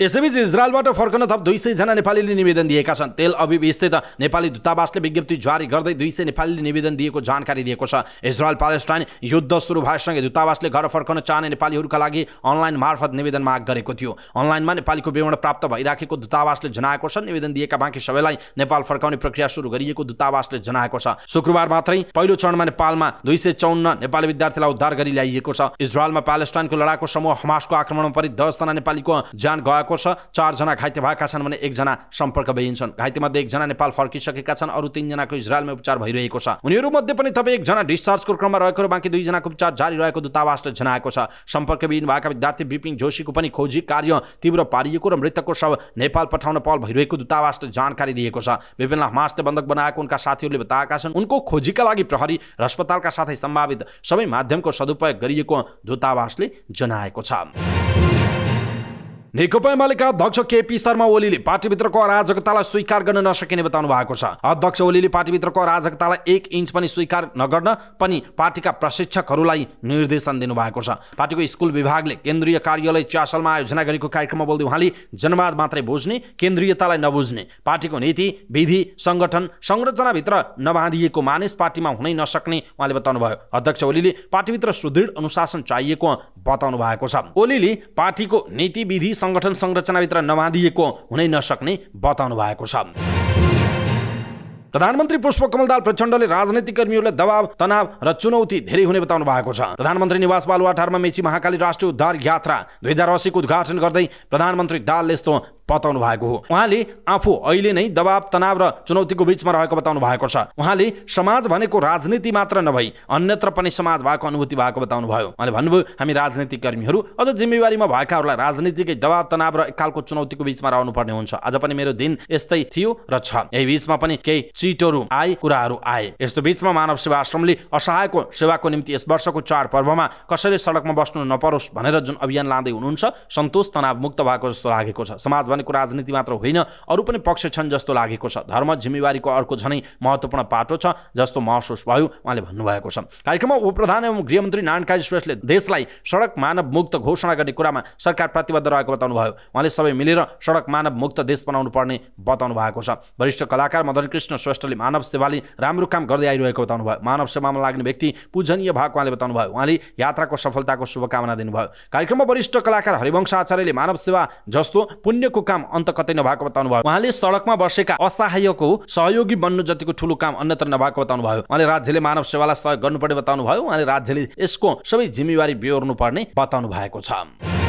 यसैबीच इजरायलबाट फर्कन थप दुई सयजना नेपालीले निवेदन दिएका छन् तेल अभिव स्थित नेपाली दूतावासले विज्ञप्ति जारी गर्दै दुई सय नेपालीले निवेदन दिएको जानकारी दिएको छ इजरायल पालेस्टाइन युद्ध सुरु भएसँगै दूतावासले घर फर्कन चाहने नेपालीहरूका लागि अनलाइन मार्फत निवेदन माग गरेको थियो अनलाइनमा नेपालीको विवरण प्राप्त भइराखेको दूतावासले जनाएको छ निवेदन दिएका बाँकी सबैलाई नेपाल फर्काउने प्रक्रिया सुरु गरिएको दूतावासले जनाएको छ शुक्रबार मात्रै पहिलो चरणमा नेपालमा दुई सय चौन्न नेपाली विद्यार्थीलाई उद्धार गरी ल्याइएको छ इजरायलमा प्यालेस्टाइनको लडाकु समूह हमासको आक्रमणमा परि दसजना नेपालीको ज्यान गएको भएको छ चारजना घाइते भएका छन् भने एकजना सम्पर्क भइन्छन् घाइतेमध्ये एकजना नेपाल फर्किसकेका छन् अरू तिनजनाको इजरायलमा उपचार भइरहेको छ उनीहरूमध्ये पनि तपाईँ एकजना डिस्चार्जको क्रममा रहेको र बाँकी दुईजनाको उपचार जारी रहेको दूतावासले जनाएको छ सम्पर्कविहीन भएका विद्यार्थी विपिन जोशीको पनि खोजी कार्य तीव्र पारिएको र मृतकको शव नेपाल पठाउन पहल भइरहेको दूतावासले जानकारी दिएको छ विभिन्न हमासले बन्धक बनाएको उनका साथीहरूले बताएका छन् उनको खोजीका लागि प्रहरी र अस्पतालका साथै सम्भावित सबै माध्यमको सदुपयोग गरिएको दूतावासले जनाएको छ नेकपा एमालेका अध्यक्ष केपी शर्मा ओलीले पार्टीभित्रको अराजकतालाई स्वीकार गर्न नसकिने बताउनु भएको छ अध्यक्ष ओलीले पार्टीभित्रको अराजकतालाई एक इन्च पनि स्वीकार नगर्न पनि पार्टीका प्रशिक्षकहरूलाई निर्देशन दिनुभएको छ पार्टीको स्कुल विभागले केन्द्रीय कार्यालय च्यासलमा आयोजना गरेको कार्यक्रममा बोल्दै उहाँले जनवाद मात्रै बुझ्ने केन्द्रीयतालाई नबुझ्ने पार्टीको नीति विधि सङ्गठन संरचनाभित्र नबाँधिएको मानिस पार्टीमा हुनै नसक्ने उहाँले बताउनु भयो अध्यक्ष ओलीले पार्टीभित्र सुदृढ अनुशासन चाहिएको बताउनु भएको छ ओलीले पार्टीको नीति विधि सङ्गठन संरचनाभित्र नबाँधिएको हुनै नसक्ने बताउनु भएको छ प्रधानमन्त्री पुष्पकमल दाल प्रचण्डले राजनैतिक कर्मीहरूलाई दबाव तनाव र चुनौती धेरै हुने बताउनु भएको छ प्रधानमन्त्री निवास बालुवाठारमा मेची महाकाली राष्ट्रिय उद्धार यात्रा दुई हजार असीको उद्घाटन गर्दै प्रधानमन्त्री दालले यस्तो बताउनु भएको हो उहाँले आफू अहिले नै दबाब तनाव र चुनौतीको बिचमा रहेको बताउनु भएको छ उहाँले समाज भनेको राजनीति मात्र नभई अन्यत्र पनि समाज भएको अनुभूति भएको बताउनु भयो उहाँले भन्नुभयो हामी राजनीतिक कर्मीहरू अझ जिम्मेवारीमा भएकाहरूलाई राजनीतिकै दबाब तनाव र एकालको चुनौतीको बिचमा पर्ने हुन्छ आज पनि मेरो दिन यस्तै थियो र छ यही बिचमा पनि केही चिटहरू आए कुराहरू आए यस्तो बिचमा मानव सेवा आश्रमले असहायको सेवाको निम्ति यस वर्षको चाड पर्वमा कसैले सडकमा बस्नु नपरोस् भनेर जुन अभियान लाँदै हुनुहुन्छ सन्तोष तनावमुक्त भएको जस्तो लागेको छ समाज नेपालीको राजनीति मात्र होइन अरू पनि पक्ष छन् जस्तो लागेको छ धर्म जिम्मेवारीको अर्को झनै महत्त्वपूर्ण पाटो छ जस्तो महसुस भयो उहाँले भन्नुभएको छ कार्यक्रममा उपप्रधान एवं गृहमन्त्री नारायणकाजी श्रेष्ठले देशलाई सडक मानव मुक्त घोषणा गर्ने कुरामा सरकार प्रतिबद्ध रहेको बताउनु भयो उहाँले सबै मिलेर सडक मानव मुक्त देश बनाउनु पर्ने बताउनु भएको छ वरिष्ठ कलाकार मदन कृष्ण श्रेष्ठले मानव सेवाले राम्रो काम गर्दै आइरहेको बताउनु भयो मानव सेवामा लाग्ने व्यक्ति पूजनीय भएको उहाँले बताउनु भयो उहाँले यात्राको सफलताको शुभकामना दिनुभयो कार्यक्रममा वरिष्ठ कलाकार हरिवंश आचार्यले मानव सेवा जस्तो पुण्यको सडकको काम अन्त कतै नभएको बताउनु भयो उहाँले सडकमा बसेका असहायको सहयोगी बन्नु जतिको ठुलो काम अन्यत्र नभएको बताउनु भयो उहाँले राज्यले मानव सेवालाई सहयोग गर्नुपर्ने बताउनु भयो उहाँले राज्यले यसको सबै जिम्मेवारी बिहोर्नु पर्ने बताउनु भएको छ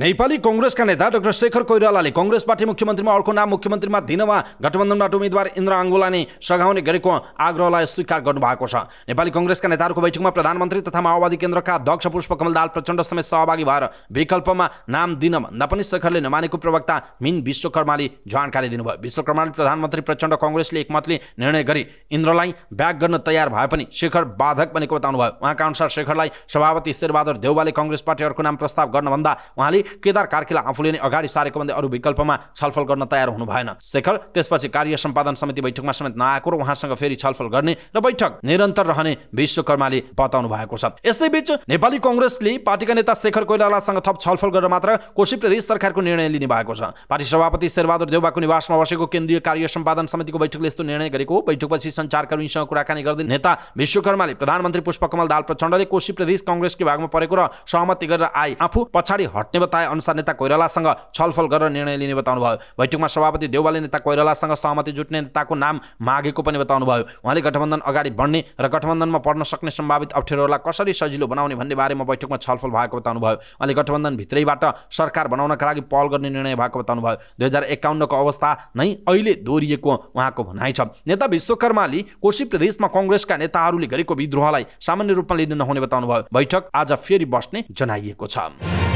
नेपाली कङ्ग्रेसका नेता डाक्टर शेखर कोइरालाले कङ्ग्रेस पार्टी मुख्यमन्त्रीमा अर्को नाम मुख्यमन्त्रीमा दिनमा गठबन्धनबाट उम्मेद्वार इन्द्र आङ्गोला सघाउने गरेको आग्रहलाई स्वीकार गर्नुभएको छ नेपाली कङ्ग्रेसका नेताहरूको बैठकमा प्रधानमन्त्री तथा माओवादी केन्द्रका अध्यक्ष पुष्पकमल दाल प्रचण्ड समेत सहभागी भएर विकल्पमा नाम दिन भन्दा पनि शेखरले नमानेको प्रवक्ता मिन विश्वकर्माले जानकारी दिनुभयो विश्वकर्माले प्रधानमन्त्री प्रचण्ड कङ्ग्रेसले एकमतले निर्णय गरी इन्द्रलाई ब्याक गर्न तयार भए पनि शेखर बाधक बनेको बताउनुभयो उहाँका अनुसार शेखरलाई सभापति शेरबहादुर देउवाले कङ्ग्रेस पार्टी अर्को नाम प्रस्ताव गर्नभन्दा उहाँले केदार कार्कीलाई आफूले नै अगाडि सारेको भन्दै अरू विकल्पमा छलफल गर्न तयार हुनु भएन शेखर त्यसपछि कार्य सम्पादन समिति बैठकमा समेत नआएको र उहाँसँग फेरि छलफल गर्ने र बैठक निरन्तर रहने विश्वकर्माले बताउनु भएको छ बीच नेपाली कङ्ग्रेसले पार्टीका नेता शेखर कोइरालासँग थप छलफल गरेर मात्र कोशी प्रदेश सरकारको निर्णय लिने भएको छ पार्टी सभापति शेरबहादुर देवबाको निवासमा बसेको केन्द्रीय कार्य सम्पादन समितिको बैठकले यस्तो निर्णय गरेको बैठकपछि सञ्चारकर्मीसँग कुराकानी गर्दै नेता विश्वकर्माले प्रधानमन्त्री पुष्पकमल दाल प्रचण्डले कोशी प्रदेश कङ्ग्रेसकै भागमा परेको र सहमति गरेर आए आफू पछाडि हट्ने बताए अनुसार नेता कोइरालासँग छलफल गरेर निर्णय लिने बताउनु भयो बैठकमा सभापति देउवाले नेता कोइरालासँग सहमति जुट्ने नेताको नाम मागेको पनि बताउनुभयो उहाँले गठबन्धन अगाडि बढ्ने र गठबन्धनमा पढ्न सक्ने सम्भावित अप्ठ्यारोहरूलाई कसरी सजिलो बनाउने भन्ने बारेमा बैठकमा छलफल भएको बताउनु भयो उहाँले भित्रैबाट सरकार बनाउनका लागि पहल गर्ने निर्णय भएको बताउनुभयो भयो दुई हजार एकाउन्नको अवस्था नै अहिले दोहोरिएको उहाँको भनाइ छ नेता विश्वकर्माले कोशी प्रदेशमा कङ्ग्रेसका नेताहरूले गरेको विद्रोहलाई सामान्य रूपमा लिन नहुने बताउनुभयो बैठक आज फेरि बस्ने जनाइएको छ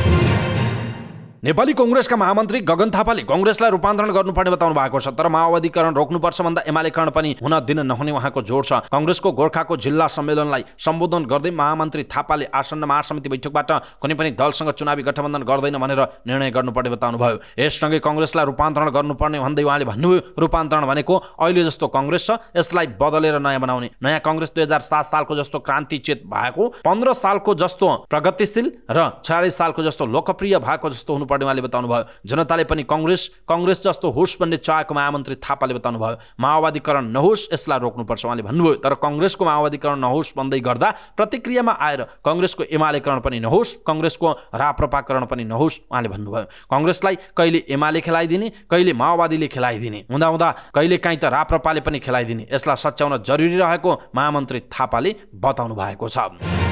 नेपाली कङ्ग्रेसका महामन्त्री गगन थापाले कङ्ग्रेसलाई रूपान्तरण गर्नुपर्ने बताउनु भएको छ तर माओवादीकरण रोक्नुपर्छ भन्दा एमालेकरण पनि हुन दिन नहुने उहाँको जोड छ कङ्ग्रेसको गोर्खाको जिल्ला सम्मेलनलाई सम्बोधन गर्दै महामन्त्री थापाले आसन्न महासमिति बैठकबाट कुनै पनि दलसँग चुनावी गठबन्धन गर्दैन भनेर निर्णय गर्नुपर्ने बताउनुभयो यससँगै कङ्ग्रेसलाई रूपान्तरण गर्नुपर्ने भन्दै उहाँले भन्नुभयो रूपान्तरण भनेको अहिले जस्तो कङ्ग्रेस छ यसलाई बदलेर नयाँ बनाउने नयाँ कङ्ग्रेस दुई हजार सात सालको जस्तो क्रान्ति चेत भएको पन्ध्र सालको जस्तो प्रगतिशील र छयालिस सालको जस्तो लोकप्रिय भएको जस्तो हुनुपर्छ उहाँले बताउनु भयो जनताले पनि कङ्ग्रेस कङ्ग्रेस जस्तो होस् भन्ने चाहेको महामन्त्री थापाले बताउनु भयो माओवादीकरण नहोस् यसलाई रोक्नुपर्छ उहाँले भन्नुभयो तर कङ्ग्रेसको माओवादीकरण नहोस् भन्दै गर्दा प्रतिक्रियामा आएर कङ्ग्रेसको एमालेकरण पनि नहोस् कङ्ग्रेसको राप्रपाकरण पनि नहोस् उहाँले भन्नुभयो कङ्ग्रेसलाई कहिले एमाले खेलाइदिने कहिले माओवादीले खेलाइदिने हुँदाहुँदा कहिले काहीँ त राप्रपाले पनि खेलाइदिने यसलाई सच्याउन जरुरी रहेको महामन्त्री थापाले बताउनु भएको छ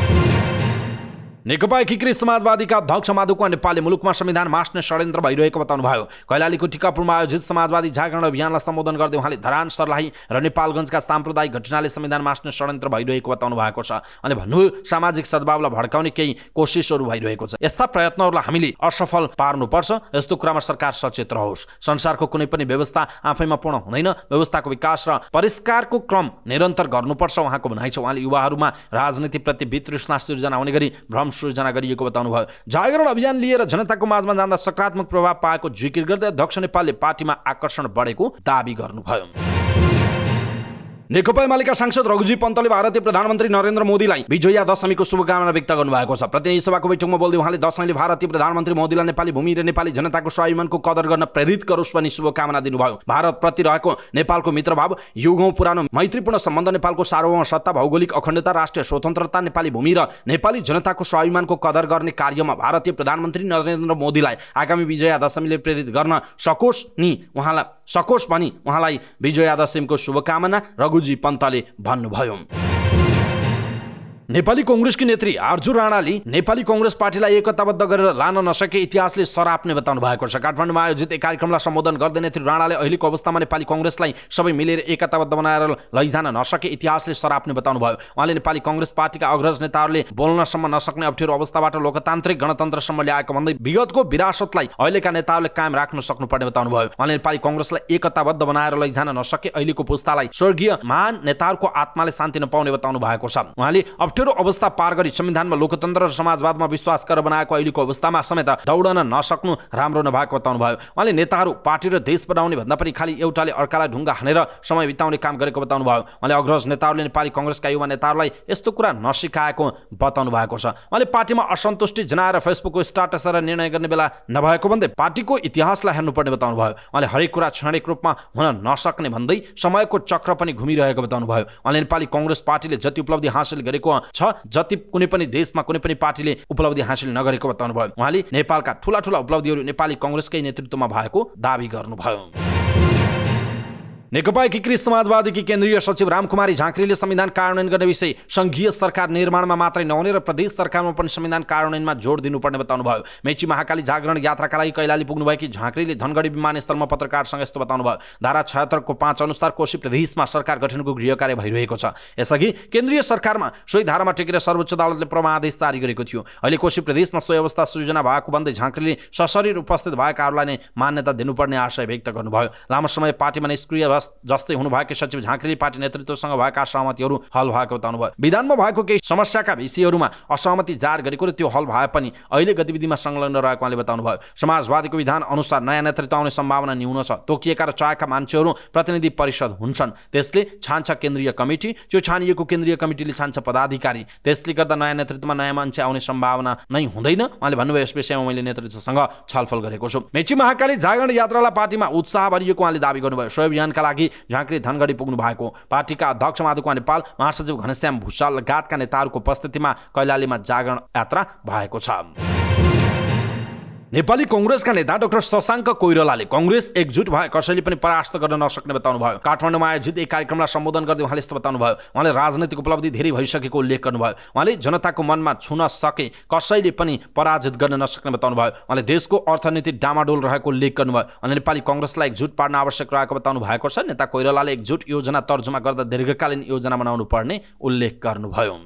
नेकपा एकीकृत समाजवादीका अध्यक्ष माधुकुवा नेपालले मुलुकमा संविधान मास्ने षड्यन्त्र भइरहेको बताउनु भयो कैलालीको टिकापुरमा आयोजित समाजवादी जागरण अभियानलाई सम्बोधन गर्दै उहाँले धरान सरलाई र नेपालगञ्जका साम्प्रदायिक घटनाले संविधान मास्ने षड्यन्त्र भइरहेको बताउनु भएको छ अनि भन्नु सामाजिक सद्भावलाई भड्काउने केही कोसिसहरू भइरहेको छ यस्ता प्रयत्नहरूलाई हामीले असफल पार्नुपर्छ यस्तो कुरामा सरकार सचेत रहोस् संसारको कुनै पनि व्यवस्था आफैमा पूर्ण हुँदैन व्यवस्थाको विकास र परिष्कारको क्रम निरन्तर गर्नुपर्छ उहाँको भनाइ छ उहाँले युवाहरूमा राजनीतिप्रति वितृष्णा सिर्जना हुने गरी भ्रम सृजना गरिएको बताउनु भयो जागरण अभियान लिएर जनताको माझमा जाँदा सकारात्मक प्रभाव पाएको जिकिर गर्दै अध्यक्ष नेपालले पार्टीमा आकर्षण बढेको दावी गर्नुभयो नेकपा एमालेका सांसद रघुजी पन्तले भारतीय प्रधानमन्त्री नरेन्द्र मोदीलाई विजया दशमीको शुभकामना व्यक्त गर्नुभएको छ प्रतिनिधि सभाको बैठकमा बोल्दै उहाँले दशमीले भारतीय प्रधानमन्त्री मोदीलाई नेपाली भूमि र नेपाली जनताको स्वाभिमानको कदर गर्न प्रेरित गरोस् भनी शुभकामना दिनुभयो भारतप्रति रहेको नेपालको मित्रभाव युगौँ पुरानो मैत्रीपूर्ण सम्बन्ध नेपालको सार्वभौम सत्ता भौगोलिक अखण्डता राष्ट्रिय स्वतन्त्रता नेपाली भूमि र नेपाली जनताको स्वाभिमानको कदर गर्ने कार्यमा भारतीय प्रधानमन्त्री नरेन्द्र मोदीलाई आगामी विजया दशमीले प्रेरित गर्न सकोस् नि उहाँलाई सकोस् भनी उहाँलाई विजया दशमीको शुभकामना र रघुजी पन्तले भन्नुभयो नेपाली कङ्ग्रेसकी नेत्री आर्जु राणाले नेपाली कङ्ग्रेस पार्टीलाई एकताबद्ध गरेर लान नसके इतिहासले सराप्ने बताउनु भएको छ काठमाडौँमा आयोजित एक कार्यक्रमलाई सम्बोधन गर्दै नेत्री राणाले अहिलेको अवस्थामा नेपाली कङ्ग्रेसलाई सबै मिलेर एकताबद्ध बनाएर लैजान नसके इतिहासले सराप्ने बताउनु भयो उहाँले नेपाली कङ्ग्रेस पार्टीका अग्रज नेताहरूले बोल्नसम्म नसक्ने अप्ठ्यारो अवस्थाबाट लोकतान्त्रिक गणतन्त्रसम्म ल्याएको भन्दै विगतको विरासतलाई अहिलेका नेताहरूले कायम राख्न सक्नुपर्ने बताउनु भयो उहाँले नेपाली कङ्ग्रेसलाई एकताबद्ध बनाएर लैजान नसके अहिलेको पुस्तालाई स्वर्गीय महान नेताहरूको आत्माले शान्ति नपाउने बताउनु भएको छ उहाँले अप्ठ्यारो अवस्था पार गरी संविधानमा लोकतन्त्र र समाजवादमा विश्वास गरेर बनाएको अहिलेको अवस्थामा समेत दौडन नसक्नु राम्रो नभएको बताउनु भयो उहाँले नेताहरू पार्टी र देश बनाउने भन्दा पनि खालि एउटाले अर्कालाई ढुङ्गा हानेर समय बिताउने काम गरेको बताउनु भयो उहाँले अग्रज नेताहरूले नेपाली कङ्ग्रेसका युवा नेताहरूलाई यस्तो कुरा नसिकाएको बताउनु भएको छ उहाँले पार्टीमा असन्तुष्टि जनाएर फेसबुकको स्टाटस र निर्णय गर्ने बेला नभएको भन्दै पार्टीको इतिहासलाई हेर्नुपर्ने बताउनु भयो उहाँले हरेक कुरा क्षणिक रूपमा हुन नसक्ने भन्दै समयको चक्र पनि घुमिरहेको बताउनु भयो उहाँले नेपाली कङ्ग्रेस पार्टीले जति उपलब्धि हासिल गरेको छ जति कुनै पनि देशमा कुनै पनि पार्टीले उपलब्धि हासिल नगरेको भयो उहाँले नेपालका ठुला ठुला उपलब्धिहरू नेपाली कङ्ग्रेसकै नेतृत्वमा भएको दावी गर्नुभयो नेकपा एकीकृत समाजवादीकी केन्द्रीय सचिव रामकुमारी झाँक्रीले संविधान कार्यान्वयन गर्ने विषय सङ्घीय सरकार निर्माणमा मात्रै नहुने र प्रदेश सरकारमा पनि संविधान कार्यान्वयनमा जोड दिनुपर्ने बताउनुभयो मेची महाकाली जागरण यात्राका लागि कैलाली पुग्नुभएकी झाँक्रीले धनगढी विमानस्थलमा पत्रकारसँग यस्तो बताउनुभयो धारा छयत्तरको पाँच अनुसार कोशी प्रदेशमा सरकार गठनको गृह कार्य भइरहेको छ यसअघि केन्द्रीय सरकारमा सोही धारामा टेकेर सर्वोच्च अदालतले प्रमादेश जारी गरेको थियो अहिले कोशी प्रदेशमा सोही अवस्था सृजना भएको भन्दै झाँक्रीले सशरीर उपस्थित भएकाहरूलाई नै मान्यता दिनुपर्ने आशय व्यक्त गर्नुभयो लामो समय पार्टीमा निष्क्रिय जस्तै हुनुभएको सचिव झाँक्रीले पार्टी नेतृत्वसँग भएका सहमतिहरू हल भएको बताउनु भयो विधानमा भएको केही समस्याका विषयहरूमा असहमति जाहेर गरेको र त्यो हल भए पनि अहिले गतिविधिमा संलग्न रहेको उहाँले बताउनु भयो समाजवादीको विधान अनुसार नयाँ नेतृत्व आउने सम्भावना न्यून छ तोकिएका र चाहेका मान्छेहरू प्रतिनिधि परिषद हुन्छन् त्यसले छान्छ केन्द्रीय कमिटी त्यो छानिएको केन्द्रीय कमिटीले छान्छ पदाधिकारी त्यसले गर्दा नयाँ नेतृत्वमा नयाँ मान्छे आउने सम्भावना नै हुँदैन उहाँले भन्नुभयो यस विषयमा मैले नेतृत्वसँग छलफल गरेको छु मेची महाकाली जागरण यात्रालाई पार्टीमा उत्साह भरिएको उहाँले दावी गर्नुभयो स्वयं लागि लागि झाँक्री धनगढी पुग्नु भएको पार्टीका अध्यक्ष माधुकुमा नेपाल महासचिव घनश्याम भूषाल लगायतका नेताहरूको उपस्थितिमा कैलालीमा जागरण यात्रा भएको छ नेपाली कङ्ग्रेसका नेता डाक्टर शशाङ्क कोइरालाले कङ्ग्रेस एकजुट भए कसैले पनि परास्त गर्न नसक्ने बताउनु भयो काठमाडौँमा आयोजित एक कार्यक्रमलाई सम्बोधन गर्दै उहाँले यस्तो बताउनु भयो उहाँले राजनैतिक उपलब्धि धेरै भइसकेको उल्लेख गर्नुभयो उहाँले जनताको मनमा छुन सके कसैले पनि पराजित गर्न नसक्ने बताउनु भयो उहाँले देशको अर्थनीति डामाडोल रहेको उल्लेख गर्नुभयो अनि नेपाली कङ्ग्रेसलाई एकजुट पार्न आवश्यक रहेको बताउनु भएको छ नेता कोइरालाले एकजुट योजना तर्जुमा गर्दा दीर्घकालीन योजना बनाउनु पर्ने उल्लेख गर्नुभयो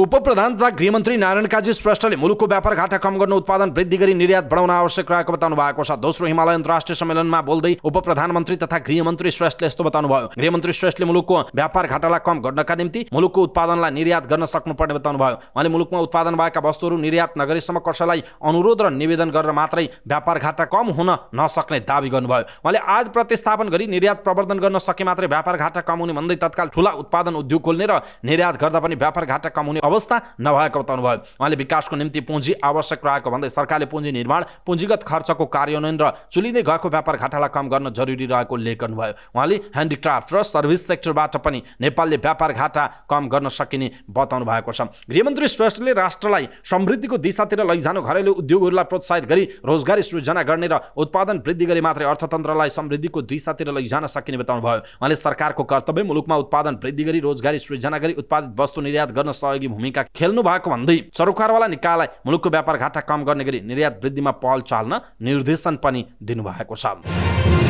उप प्रधान तथा गृहमन्त्री नारायण काजी श्रेष्ठले मुलुकको व्यापार घाटा कम गर्न उत्पादन वृद्धि गरी निर्यात बढाउन आवश्यक रहेको बताउनु भएको छ दोस्रो हिमालय अन्तर्राष्ट्रिय सम्मेलनमा बोल्दै उप प्रधानमन्त्री तथा गृहमन्त्री श्रेष्ठले यस्तो बताउनु भयो गृहमन्त्री श्रेष्ठले मुलुकको व्यापार घाटालाई कम गर्नका निम्ति मुलुकको उत्पादनलाई निर्यात गर्न सक्नुपर्ने बताउनु भयो उहाँले मुलुकमा उत्पादन भएका वस्तुहरू निर्यात नगरेसम्म कसैलाई अनुरोध र निवेदन गरेर मात्रै व्यापार घाटा कम हुन नसक्ने दावी गर्नुभयो उहाँले आज प्रतिस्थापन गरी निर्यात प्रवर्धन गर्न सके मात्रै व्यापार घाटा कम हुने भन्दै तत्काल ठुला उत्पादन उद्योग खोल्ने र निर्यात गर्दा पनि व्यापार घाटा कम हुने अवस्था नभएको बताउनु भयो उहाँले विकासको निम्ति पुँजी आवश्यक रहेको भन्दै सरकारले पुँजी निर्माण पुँजीगत खर्चको कार्यान्वयन र चुलिँदै गएको व्यापार घाटालाई कम गर्न जरुरी रहेको उल्लेख गर्नुभयो उहाँले ह्यान्डिक्राफ्ट र सर्भिस सेक्टरबाट पनि नेपालले व्यापार घाटा कम गर्न सकिने बताउनु भएको छ गृहमन्त्री श्रेष्ठले राष्ट्रलाई समृद्धिको दिशातिर लैजानु घरेलु उद्योगहरूलाई प्रोत्साहित गरी रोजगारी सृजना गर्ने र उत्पादन वृद्धि गरी मात्रै अर्थतन्त्रलाई समृद्धिको दिशातिर लैजान सकिने बताउनुभयो उहाँले सरकारको कर्तव्य मुलुकमा उत्पादन वृद्धि गरी रोजगारी सृजना गरी उत्पादित वस्तु निर्यात गर्न सहयोगी भूमिका खेल्नु भएको भन्दै सरकारवाला निकायलाई मुलुकको व्यापार घाटा कम गर्ने गरी निर्यात वृद्धिमा पहल चाल्न निर्देशन पनि दिनुभएको छ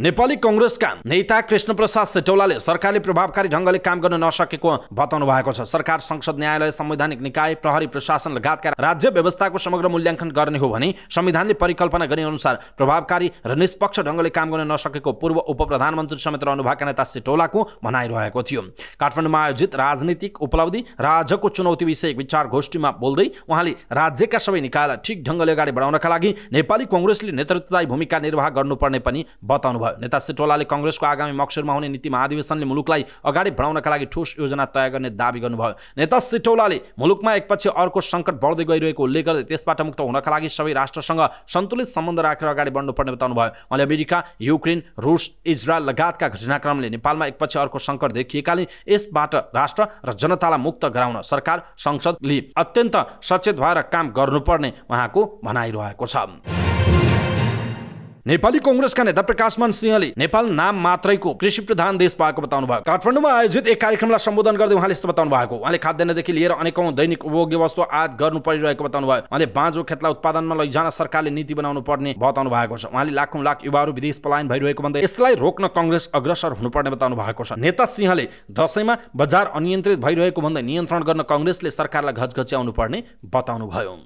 नेपाली कङ्ग्रेसका नेता कृष्ण प्रसाद सेटौलाले सरकारले प्रभावकारी ढङ्गले काम गर्न नसकेको बताउनु भएको छ सरकार संसद न्यायालय संवैधानिक निकाय प्रहरी प्रशासन लगायतका राज्य व्यवस्थाको समग्र मूल्याङ्कन गर्ने हो भने संविधानले परिकल्पना गरे अनुसार प्रभावकारी र निष्पक्ष ढङ्गले काम गर्न नसकेको पूर्व उप प्रधानमन्त्री समेत रहनुभएका नेता सेटौलाको भनाइरहेको थियो काठमाडौँमा आयोजित राजनीतिक उपलब्धि राज्यको चुनौती विषय विचार गोष्ठीमा बोल्दै उहाँले राज्यका सबै निकायलाई ठिक ढङ्गले अगाडि बढाउनका लागि नेपाली कङ्ग्रेसले नेतृत्वदायी भूमिका निर्वाह गर्नुपर्ने पनि बताउनु भयो नेता श्री टोलाले कङ्ग्रेसको आगामी मक्सरमा हुने नीति महाधिवेशनले मुलुकलाई अगाडि बढाउनका लागि ठोस योजना तय गर्ने दावी गर्नुभयो नेता श्री टोलाले मुलुकमा एकपछि अर्को सङ्कट बढ्दै गइरहेको उल्लेख गर्दै त्यसबाट मुक्त हुनका लागि सबै राष्ट्रसँग सन्तुलित सम्बन्ध राखेर अगाडि बढ्नुपर्ने बताउनु भयो उहाँले अमेरिका युक्रेन रुस इजरायल लगायतका घटनाक्रमले नेपालमा एकपछि अर्को सङ्कट देखिएकाले यसबाट राष्ट्र र जनतालाई मुक्त गराउन सरकार संसदले अत्यन्त सचेत भएर काम गर्नुपर्ने उहाँको भनाइरहेको छ नेपाली कङ्ग्रेसका नेता प्रकाशमान सिंहले नेपाल नाम मात्रैको कृषि प्रधान देश भएको बताउनु भयो काठमाडौँमा आयोजित एक कार्यक्रमलाई सम्बोधन गर्दै उहाँले यस्तो बताउनु भएको उहाँले खाद्यान्नदेखि लिएर अनेकौं दैनिक उपभोग्य वस्तु आद गर्नु परिरहेको बताउनु भयो उहाँले बाँझो खेतलाई उत्पादनमा लैजान सरकारले नीति बनाउनु पर्ने बताउनु भएको छ उहाँले लाखौँ लाख युवाहरू विदेश पलायन भइरहेको भन्दै यसलाई रोक्न कङ्ग्रेस अग्रसर हुनुपर्ने बताउनु भएको छ नेता सिंहले दसैँमा बजार अनियन्त्रित भइरहेको भन्दै नियन्त्रण गर्न कङ्ग्रेसले सरकारलाई घचघच्याउनु पर्ने बताउनुभयो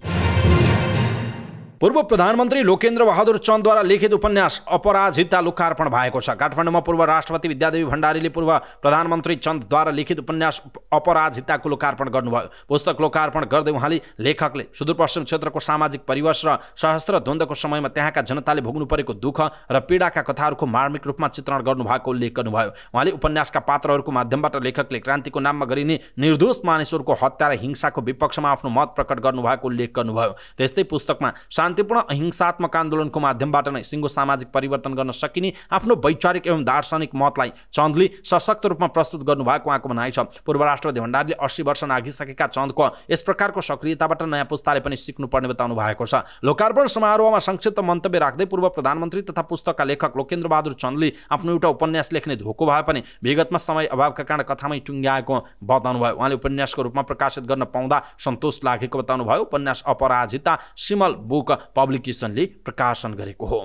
पूर्व प्रधानमन्त्री लोकेन्द्र बहादुर चन्दद्वारा लिखित उपन्यास अपराजिता लोकार्पण भएको छ काठमाडौँमा पूर्व राष्ट्रपति विद्यादेवी भण्डारीले पूर्व प्रधानमन्त्री चन्दद्वारा लिखित उपन्यास अपराजिताको लोकार्पण गर्नुभयो पुस्तक लोकार्पण गर्दै उहाँले लेखकले सुदूरपश्चिम क्षेत्रको सामाजिक परिवेश र सहस्त्र द्वन्द्वको समयमा त्यहाँका जनताले भोग्नु परेको दुःख र पीडाका कथाहरूको मार्मिक रूपमा चित्रण गर्नुभएको उल्लेख गर्नुभयो उहाँले उपन्यासका पात्रहरूको माध्यमबाट लेखकले क्रान्तिको नाममा गरिने निर्दोष मानिसहरूको हत्या र हिंसाको विपक्षमा आफ्नो मत प्रकट गर्नुभएको उल्लेख गर्नुभयो त्यस्तै पुस्तकमा शान्तिपूर्ण अहिंसात्मक आन्दोलनको माध्यमबाट नै सिङ्गो सामाजिक परिवर्तन गर्न सकिने आफ्नो वैचारिक एवं दार्शनिक मतलाई चन्दले सशक्त रूपमा प्रस्तुत गर्नुभएको उहाँको भनाइ छ पूर्व राष्ट्रपति भण्डारीले अस्सी वर्ष नागिसकेका चन्दको यस प्रकारको सक्रियताबाट नयाँ पुस्ताले पनि सिक्नुपर्ने बताउनु भएको छ लोकार्पण समारोहमा संक्षिप्त मन्तव्य राख्दै पूर्व प्रधानमन्त्री तथा पुस्तकका लेखक लोकेन्द्र बहादुर चन्दले आफ्नो एउटा उपन्यास लेख्ने धोको भए पनि विगतमा समय अभावका कारण कथामै टुङ्ग्याएको बताउनु भयो उहाँले उपन्यासको रूपमा प्रकाशित गर्न पाउँदा सन्तोष लागेको बताउनु भयो उपन्यास अपराजिता सिमल बुक पब्लिकेसनले प्रकाशन गरेको हो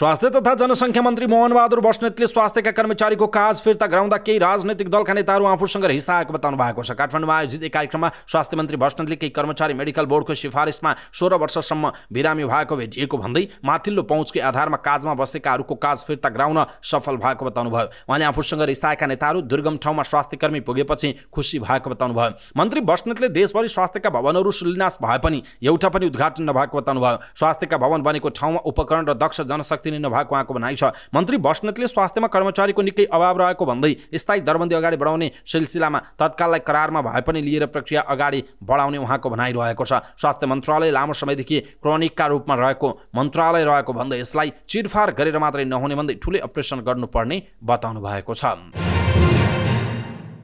स्वास्थ्य तथा जनसङ्ख्या मन्त्री मोहनबहादुर बस्नेतले स्वास्थ्यका कर्मचारीको काज फिर्ता गराउँदा केही राजनैतिक दलका नेताहरू आफूसँग हिस्सा आएको बताउनु भएको छ काठमाडौँमा आयोजित एक कार्यक्रममा स्वास्थ्य मन्त्री बस्नेतले केही कर्मचारी मेडिकल बोर्डको सिफारिसमा सोह्र वर्षसम्म बिरामी भएको भेटिएको भन्दै माथिल्लो पहुँचकै आधारमा काजमा बसेकाहरूको काज फिर्ता गराउन सफल भएको बताउनु बताउनुभयो उहाँले आफूसँग रिसाएका नेताहरू दुर्गम ठाउँमा स्वास्थ्य कर्मी पुगेपछि खुसी भएको बताउनु बताउनुभयो मन्त्री बस्नेतले देशभरि स्वास्थ्यका भवनहरू शिलान्यास भए पनि एउटा पनि उद्घाटन नभएको बताउनु बताउनुभयो स्वास्थ्यका भवन बनेको ठाउँमा उपकरण र दक्ष जनशक्ति नै नभएको उहाँको भनाइ छ मन्त्री बस्नेतले स्वास्थ्यमा कर्मचारीको निकै अभाव रहेको भन्दै स्थायी दरबन्दी अगाडि बढाउने सिलसिलामा तत्काललाई करारमा भए पनि लिएर प्रक्रिया अगाडि बढाउने उहाँको भनाइ रहेको छ स्वास्थ्य मन्त्रालय लामो समयदेखि क्रोनिकका रूपमा रहेको मन्त्रालय रहेको भन्दै यसलाई चिरफार गरेर मात्रै नहुने भन्दै ठुलै अपरेसन गर्नुपर्ने बताउनु भएको छ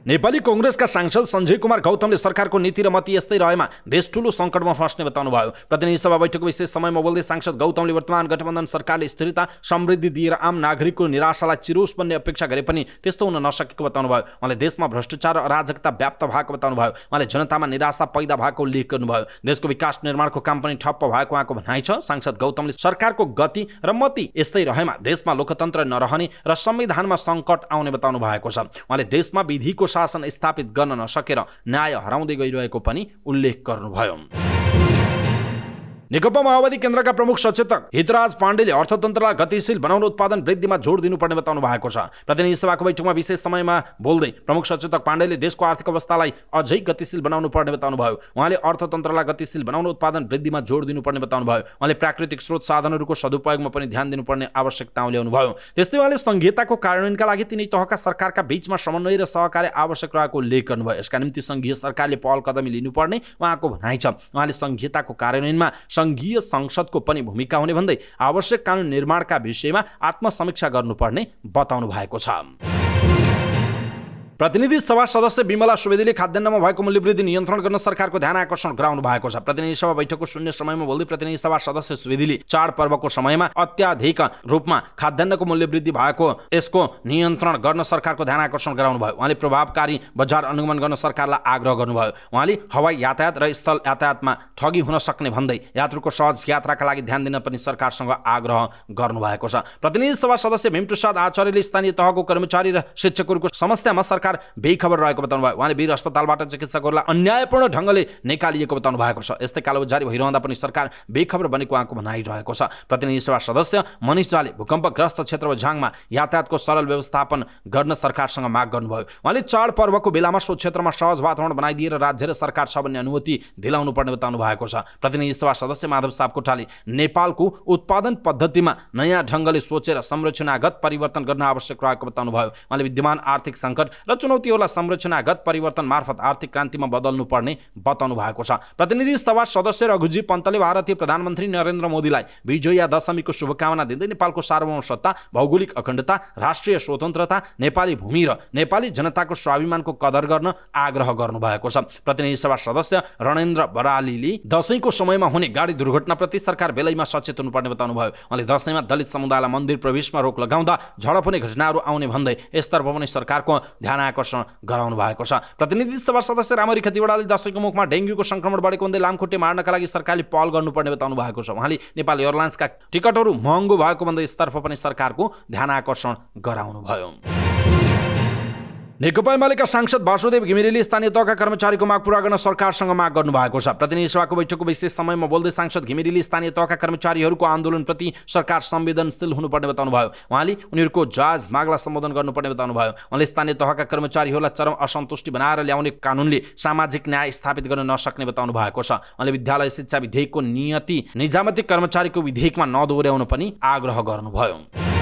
नेपाली कङ्ग्रेसका सांसद सञ्जय कुमार गौतमले सरकारको नीति र मती यस्तै रहेमा देश ठुलो सङ्कटमा फस्ने बताउनुभयो प्रतिनिधि सभा बैठकको विशेष समयमा बोल्दै सांसद गौतमले वर्तमान गठबन्धन सरकारले स्थिरता समृद्धि दिएर आम नागरिकको निराशालाई चिरोस् भन्ने अपेक्षा गरे पनि त्यस्तो हुन नसकेको बताउनुभयो उहाँले देशमा भ्रष्टाचार र अराजकता व्याप्त भएको बताउनुभयो उहाँले जनतामा निराशा पैदा भएको उल्लेख गर्नुभयो देशको विकास निर्माणको काम पनि ठप्प भएको उहाँको भनाइ छ सांसद गौतमले सरकारको गति र मति यस्तै रहेमा देशमा लोकतन्त्र नरहने र संविधानमा सङ्कट आउने बताउनु भएको छ उहाँले देशमा विधिको शासन स्थापित गर्न नसकेर न्याय हराउँदै गइरहेको पनि उल्लेख गर्नुभयो नेकपा माओवादी केन्द्रका प्रमुख सचेतक हितराज पाण्डेले अर्थतन्त्रलाई गतिशील बनाउन उत्पादन वृद्धिमा जोड दिनुपर्ने बताउनु भएको छ प्रतिनिधि सभाको बैठकमा विशेष समयमा बोल्दै प्रमुख सचेतक पाण्डेले देशको आर्थिक अवस्थालाई अझै गतिशील बनाउनु पर्ने बताउनु भयो उहाँले अर्थतन्त्रलाई गतिशील बनाउन उत्पादन वृद्धिमा जोड दिनुपर्ने बताउनु भयो उहाँले प्राकृतिक स्रोत साधनहरूको सदुपयोगमा पनि ध्यान दिनुपर्ने आवश्यकता ल्याउनुभयो त्यस्तै उहाँले संहिताको कार्यान्वयनका लागि तिनै तहका सरकारका बीचमा समन्वय र सहकार्य आवश्यक रहेको उल्लेख गर्नुभयो यसका निम्ति सङ्घीय सरकारले पहल कदम लिनुपर्ने उहाँको भनाइ छ उहाँले संहिताको कार्यान्वयनमा सङ्घीय संसदको पनि भूमिका हुने भन्दै आवश्यक कानुन निर्माणका विषयमा आत्मसमीक्षा गर्नुपर्ने बताउनु भएको छ प्रतिनिधि सभा सदस्य विमला सुवेदीले खाद्यान्नमा भएको मूल्यवृद्धि नियन्त्रण गर्न सरकारको ध्यान आकर्षण गराउनु भएको छ प्रतिनिधि सभा बैठकको शून्य समयमा बोल्दै प्रतिनिधि सभा सदस्य सुवेदीले चाडपर्वको समयमा अत्याधिक रूपमा खाद्यान्नको मूल्यवृद्धि भएको यसको नियन्त्रण गर्न सरकारको ध्यान आकर्षण गराउनु भयो उहाँले प्रभावकारी बजार अनुगमन गर्न सरकारलाई आग्रह गर्नुभयो उहाँले हवाई यातायात र स्थल यातायातमा ठगी हुन सक्ने भन्दै यात्रुको सहज यात्राका लागि ध्यान दिन पनि सरकारसँग आग्रह गर्नुभएको छ प्रतिनिधि सभा सदस्य भीमप्रसाद आचार्यले स्थानीय तहको कर्मचारी र शिक्षकहरूको समस्यामा सरकार सरकार बेखबर रहेको बताउनु भयो उहाँले वीर अस्पतालबाट चिकित्सकहरूलाई अन्यायपूर्ण ढङ्गले निकालिएको बताउनु भएको छ यस्तै कालो जारी भइरहँदा पनि सरकार बेखबर बनेको उहाँको भनाइरहेको छ प्रतिनिधि सभा सदस्य मनिष झाले भूकम्पग्रस्त क्षेत्र झाङमा यातायातको सरल व्यवस्थापन गर्न सरकारसँग माग गर्नुभयो उहाँले चाडपर्वको बेलामा सो क्षेत्रमा सहज वातावरण बनाइदिएर राज्य र सरकार छ भन्ने अनुमति दिलाउनु पर्ने बताउनु भएको छ प्रतिनिधि सभा सदस्य माधव सापकोटाले नेपालको उत्पादन पद्धतिमा नयाँ ढङ्गले सोचेर संरचनागत परिवर्तन गर्न आवश्यक रहेको बताउनु भयो उहाँले विद्यमान आर्थिक सङ्कट र चुनौती चुनौतीहरूलाई संरचनागत परिवर्तन मार्फत आर्थिक क्रान्तिमा बदल्नुपर्ने बताउनु भएको छ प्रतिनिधि सभा सदस्य रघुजी पन्तले भारतीय प्रधानमन्त्री नरेन्द्र मोदीलाई विजया दशमीको शुभकामना दिँदै नेपालको सार्वभौम सत्ता भौगोलिक अखण्डता राष्ट्रिय स्वतन्त्रता नेपाली भूमि र नेपाली जनताको स्वाभिमानको कदर गर्न आग्रह गर्नुभएको छ प्रतिनिधि सभा सदस्य रणेन्द्र बरालीले दसैँको समयमा हुने गाडी दुर्घटनाप्रति सरकार बेलैमा सचेत हुनुपर्ने बताउनु भयो उहाँले दसैँमा दलित समुदायलाई मन्दिर प्रवेशमा रोक लगाउँदा झडप हुने घटनाहरू आउने भन्दै यसतर्फ पनि सरकारको ध्यान आकर्षण गराउनु भएको छ प्रतिनिधि सभा सदस्य रामरी खतिवडाले दसैँको मुखमा डेङ्गुको सङ्क्रमण बढेको हुँदै लामखुट्टे मार्नका लागि सरकारले पहल गर्नुपर्ने बताउनु भएको छ उहाँले नेपाल एयरलाइन्सका टिकटहरू महँगो भएको भन्दा यसतर्फ पनि सरकारको ध्यान आकर्षण गराउनुभयो नेकपा एमालेका सांसद वासुदेव घिमिरेले स्थानीय तहका कर्मचारीको माग पूरा गर्न सरकारसँग माग गर्नुभएको छ प्रतिनिधि सभाको बैठकको विशेष समयमा बोल्दै सांसद घिमिरेले स्थानीय तहका कर्मचारीहरूको आन्दोलनप्रति सरकार संवेदनशील हुनुपर्ने बताउनु भयो उहाँले उनीहरूको जाज मागलाई सम्बोधन गर्नुपर्ने बताउनु भयो उहाँले स्थानीय तहका कर्मचारीहरूलाई चरम असन्तुष्टि बनाएर ल्याउने कानुनले सामाजिक न्याय स्थापित गर्न नसक्ने बताउनु भएको छ उहाँले विद्यालय शिक्षा विधेयकको नियति निजामती कर्मचारीको विधेयकमा नदोहोर्याउन पनि आग्रह गर्नुभयो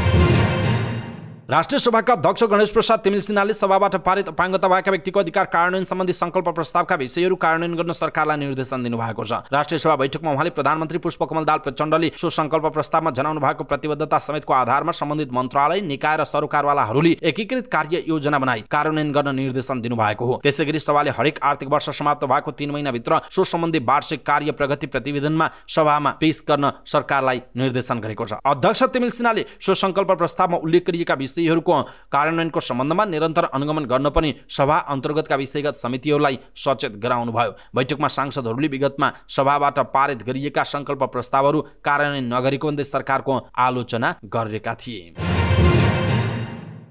राष्ट्रिय सभाका अध्यक्ष गणेश प्रसाद तिमिल सिन्हाले सभाबाट पारित अपाङ्गता भएका व्यक्तिको अधिकार कार्यान्वयन सम्बन्धी संकल्प प्रस्तावका विषयहरू कार्यान्वयन गर्न सरकारलाई निर्देशन दिनुभएको छ राष्ट्रिय सभा बैठकमा उहाँले प्रधानमन्त्री पुष्पकमल दाल प्रचण्डले सो सङ्कल्प प्रस्तावमा जनाउनु भएको प्रतिबद्धता समेतको आधारमा सम्बन्धित मन्त्रालय निकाय र सरकारवालाहरूले एकीकृत कार्य योजना बनाई कार्यान्वयन गर्न निर्देशन दिनुभएको हो त्यसै गरी सभाले हरेक आर्थिक वर्ष समाप्त भएको तीन महिनाभित्र सो सम्बन्धी वार्षिक कार्य प्रगति प्रतिवेदनमा सभामा पेश गर्न सरकारलाई निर्देशन गरेको छ अध्यक्ष तिमिल सिन्हाले सो सङ्कल्प प्रस्तावमा उल्लेख गरिएका विषयहरूको कार्यान्वयनको सम्बन्धमा निरन्तर अनुगमन गर्न पनि सभा अन्तर्गतका विषयगत समितिहरूलाई सचेत गराउनुभयो बैठकमा सांसदहरूले विगतमा सभाबाट पारित गरिएका सङ्कल्प प्रस्तावहरू कार्यान्वयन नगरेको भन्दै सरकारको आलोचना गरेका थिए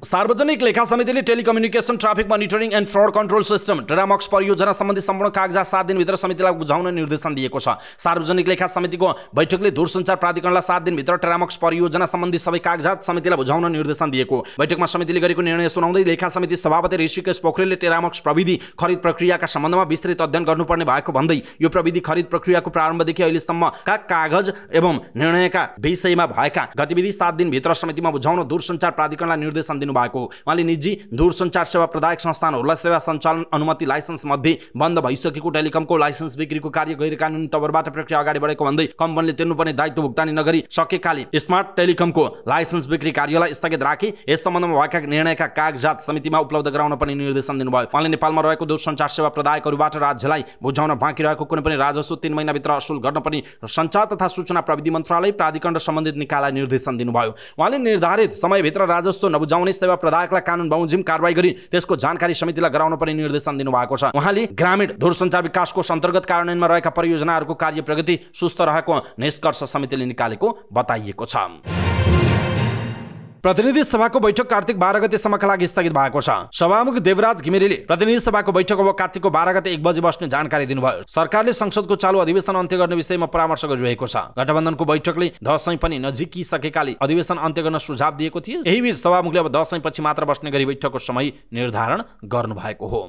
सार्वजनिक लेखा समितिले telecommunication traffic monitoring and fraud control system Teramocs परियोजना सम्बन्धी सम्पूर्ण कागजात सात दिनभित्र समितिलाई बुझाउने निर्देशन दिएको छ सार्वजनिक लेखा समितिको बैठकले दूरसञ्चार प्राधिकरणलाई सात दिनभित्र टेरामक्स परियोजना सम्बन्धी सबै कागजात समितिलाई बुझाउन निर्देशन दिएको बैठकमा समितिले गरेको निर्णय सुनाउँदै लेखा समिति सभापति ऋषिकेश पोखरेलले टेरामक्स प्रविधि खरिद प्रक्रियाका सम्बन्धमा विस्तृत अध्ययन गर्नुपर्ने भएको भन्दै यो प्रविधि खरिद प्रक्रियाको प्रारम्भदेखि अहिलेसम्मका कागज एवं निर्णयका विषयमा भएका गतिविधि सात दिनभित्र समितिमा बुझाउन दूरसञ्चार प्राधिकरणलाई निर्देशन दिनु भएको हो उहाँले निजी दूरसञ्चार सेवा प्रदायक संस्थानहरूलाई सेवा सञ्चालन अनुमति लाइसेन्स मध्ये बन्द भइसकेको टेलिकमको लाइसेन्स बिक्रीको कार्य गैर कानुनी तवरबाट प्रक्रिया अगाडि बढेको भन्दै कम्पनीले तिर्नुपर्ने दायित्व भुक्तानी नगरी सकेकाले स्मार्ट टेलिकमको लाइसेन्स बिक्री कार्यलाई स्थगित राखी यस सम्बन्धमा भएका निर्णयका कागजात समितिमा उपलब्ध गराउन पनि निर्देशन दिनुभयो उहाँले नेपालमा रहेको दूरसञ्चार सेवा प्रदायकहरूबाट राज्यलाई बुझाउन बाँकी रहेको कुनै पनि राजस्व तिन महिनाभित्र असुल गर्न पनि सञ्चार तथा सूचना प्रविधि मन्त्रालय प्राधिकरण र सम्बन्धित निकायलाई निर्देशन दिनुभयो उहाँले निर्धारित समयभित्र राजस्व नबुझाउने सेवा प्रदायकलाई कानुन बमोजिम कारवाही गरी त्यसको जानकारी समितिलाई गराउनु पर्ने निर्देशन दिनुभएको छ उहाँले ग्रामीण दूरसञ्चार विकास कोष अन्तर्गत कार्यान्वयनमा रहेका परियोजनाहरूको कार्य प्रगति सुस्त रहेको निष्कर्ष समितिले निकालेको बताइएको छ प्रतिनिधि सभाको बैठक कार्तिक बाह्र गतेसम्मका लागि स्थगित भएको छ सभामुख देवराज घिमिरेले प्रतिनिधि सभाको बैठक अब कार्तिकको बाह्र गते एक बजी बस्ने जानकारी दिनुभयो सरकारले संसदको चालु अधिवेशन अन्त्य गर्ने विषयमा परामर्श गरिरहेको छ गठबन्धनको बैठकले दसैँ पनि नजिकिसकेकाले अधिवेशन अन्त्य गर्न सुझाव दिएको थियो यही बीच सभामुखले अब दसैँ पछि मात्र बस्ने गरी बैठकको समय निर्धारण गर्नु भएको हो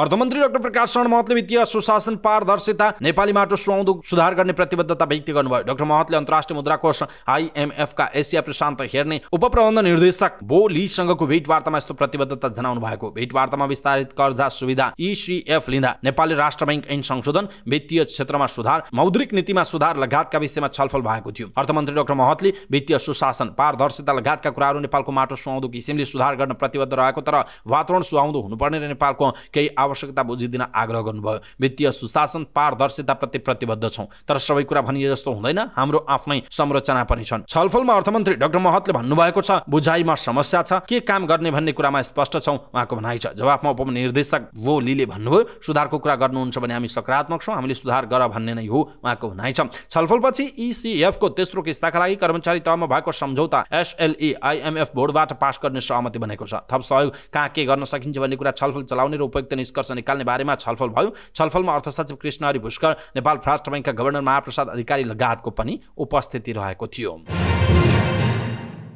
अर्थमन्त्री डाक्टर प्रकाश शरण महतले वित्तीय सुशासन पारदर्शिता नेपाली माटो सुहाउँदो सुधार गर्ने प्रतिबद्धता व्यक्त गर्नुभयो डाक्टर महतले अन्तर्राष्ट्रिय मुद्रा कोष आइएमएफका एसिया प्रशान्त हेर्ने उपप्रबन्ध निर्देशक लीसँगको भेटवार्तामा यस्तो प्रतिबद्धता जनाउनु भएको भेटवार्तामा विस्तारित कर्जा सुविधा इसिएफ लिँदा नेपाली राष्ट्र ब्याङ्क ऐन संशोधन वित्तीय क्षेत्रमा सुधार मौद्रिक नीतिमा सुधार लगायतका विषयमा छलफल भएको थियो अर्थमन्त्री डाक्टर महतले वित्तीय सुशासन पारदर्शिता लगायतका कुराहरू नेपालको माटो सुहाउँदो किसिमले सुधार गर्न प्रतिबद्ध रहेको तर वातावरण सुहाउँदो हुनुपर्ने र नेपालको केही आवश्यकता बुझिदिन आग्रह गर्नुभयो वित्तीय सुशासन पारदर्शिताप्रति प्रतिबद्ध छौँ तर सबै कुरा भनिए जस्तो हुँदैन हाम्रो आफ्नै संरचना पनि छन् छलफलमा अर्थमन्त्री डाक्टर महतले भन्नुभएको छ बुझाइमा समस्या छ के काम गर्ने भन्ने कुरामा स्पष्ट छौँ उहाँको भनाइ छ जवाफमा उपनिर्देशक वो लीले भन्नुभयो सुधारको कुरा गर्नुहुन्छ भने हामी सकारात्मक छौँ हामीले सुधार गर भन्ने नै हो उहाँको भनाइ छ छलफलपछि इसिएफको तेस्रो किस्ताका लागि कर्मचारी तहमा भएको सम्झौता एसएलए आइएमएफ बोर्डबाट पास गर्ने सहमति बनेको छ थप सहयोग कहाँ के गर्न सकिन्छ भन्ने कुरा छलफल चलाउने र उपयुक्त निष्कर्ष निकाल्ने बारेमा छलफल भयो छलफलमा अर्थ सचिव कृष्ण हरि भुष्कर नेपाल राष्ट्र बैङ्कका गभर्नर महाप्रसाद अधिकारी लगायतको पनि उपस्थिति रहेको थियो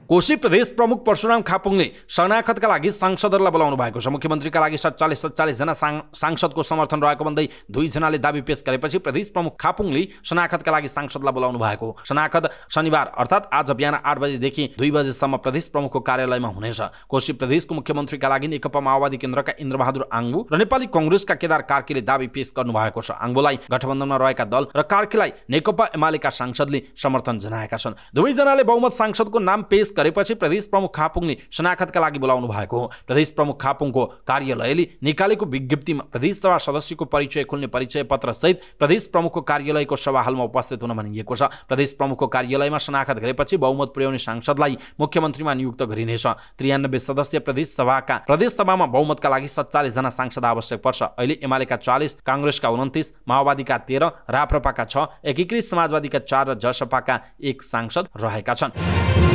कोशी प्रदेश प्रमुख परशुराम खापुङले शनाखतका लागि सांसदहरूलाई बोलाउनु भएको छ मुख्यमन्त्रीका लागि सत्तालिस सत्तालिसजना सांसदको समर्थन रहेको भन्दै दुईजनाले दावी पेश गरेपछि प्रदेश प्रमुख खापुङले शनाखतका लागि सांसदलाई बोलाउनु भएको शनाखत शनिबार अर्थात् आज बिहान आठ बजेदेखि दुई बजेसम्म प्रदेश प्रमुखको कार्यालयमा हुनेछ कोशी प्रदेशको मुख्यमन्त्रीका लागि नेकपा माओवादी केन्द्रका इन्द्रबहादुर आङ्बु र नेपाली कङ्ग्रेसका केदार कार्कीले दावी पेश गर्नु भएको छ आङ्बुलाई गठबन्धनमा रहेका दल र कार्कीलाई नेकपा एमालेका सांसदले समर्थन जनाएका छन् दुवैजनाले बहुमत सांसदको नाम पेश गरेपछि प्रदेश प्रमुख खापुङले शनाखतका लागि बोलाउनु भएको हो प्रदेश प्रमुख खापुङको कार्यालयले निकालेको विज्ञप्तिमा प्रदेश सभा सदस्यको परिचय खुल्ने परिचय पत्र सहित प्रदेश प्रमुखको कार्यालयको सभा हालमा उपस्थित हुन भनिएको छ प्रदेश प्रमुखको कार्यालयमा शनाखत गरेपछि बहुमत पुर्याउने सांसदलाई मुख्यमन्त्रीमा नियुक्त गरिनेछ त्रियानब्बे सभाका प्रदेश सभामा बहुमतका लागि जना सांसद आवश्यक पर्छ अहिले एमालेका चालिस काङ्ग्रेसका उन्तिस माओवादीका तेह्र राप्रपाका छ एकीकृत समाजवादीका चार र जसपाका एक सांसद रहेका छन्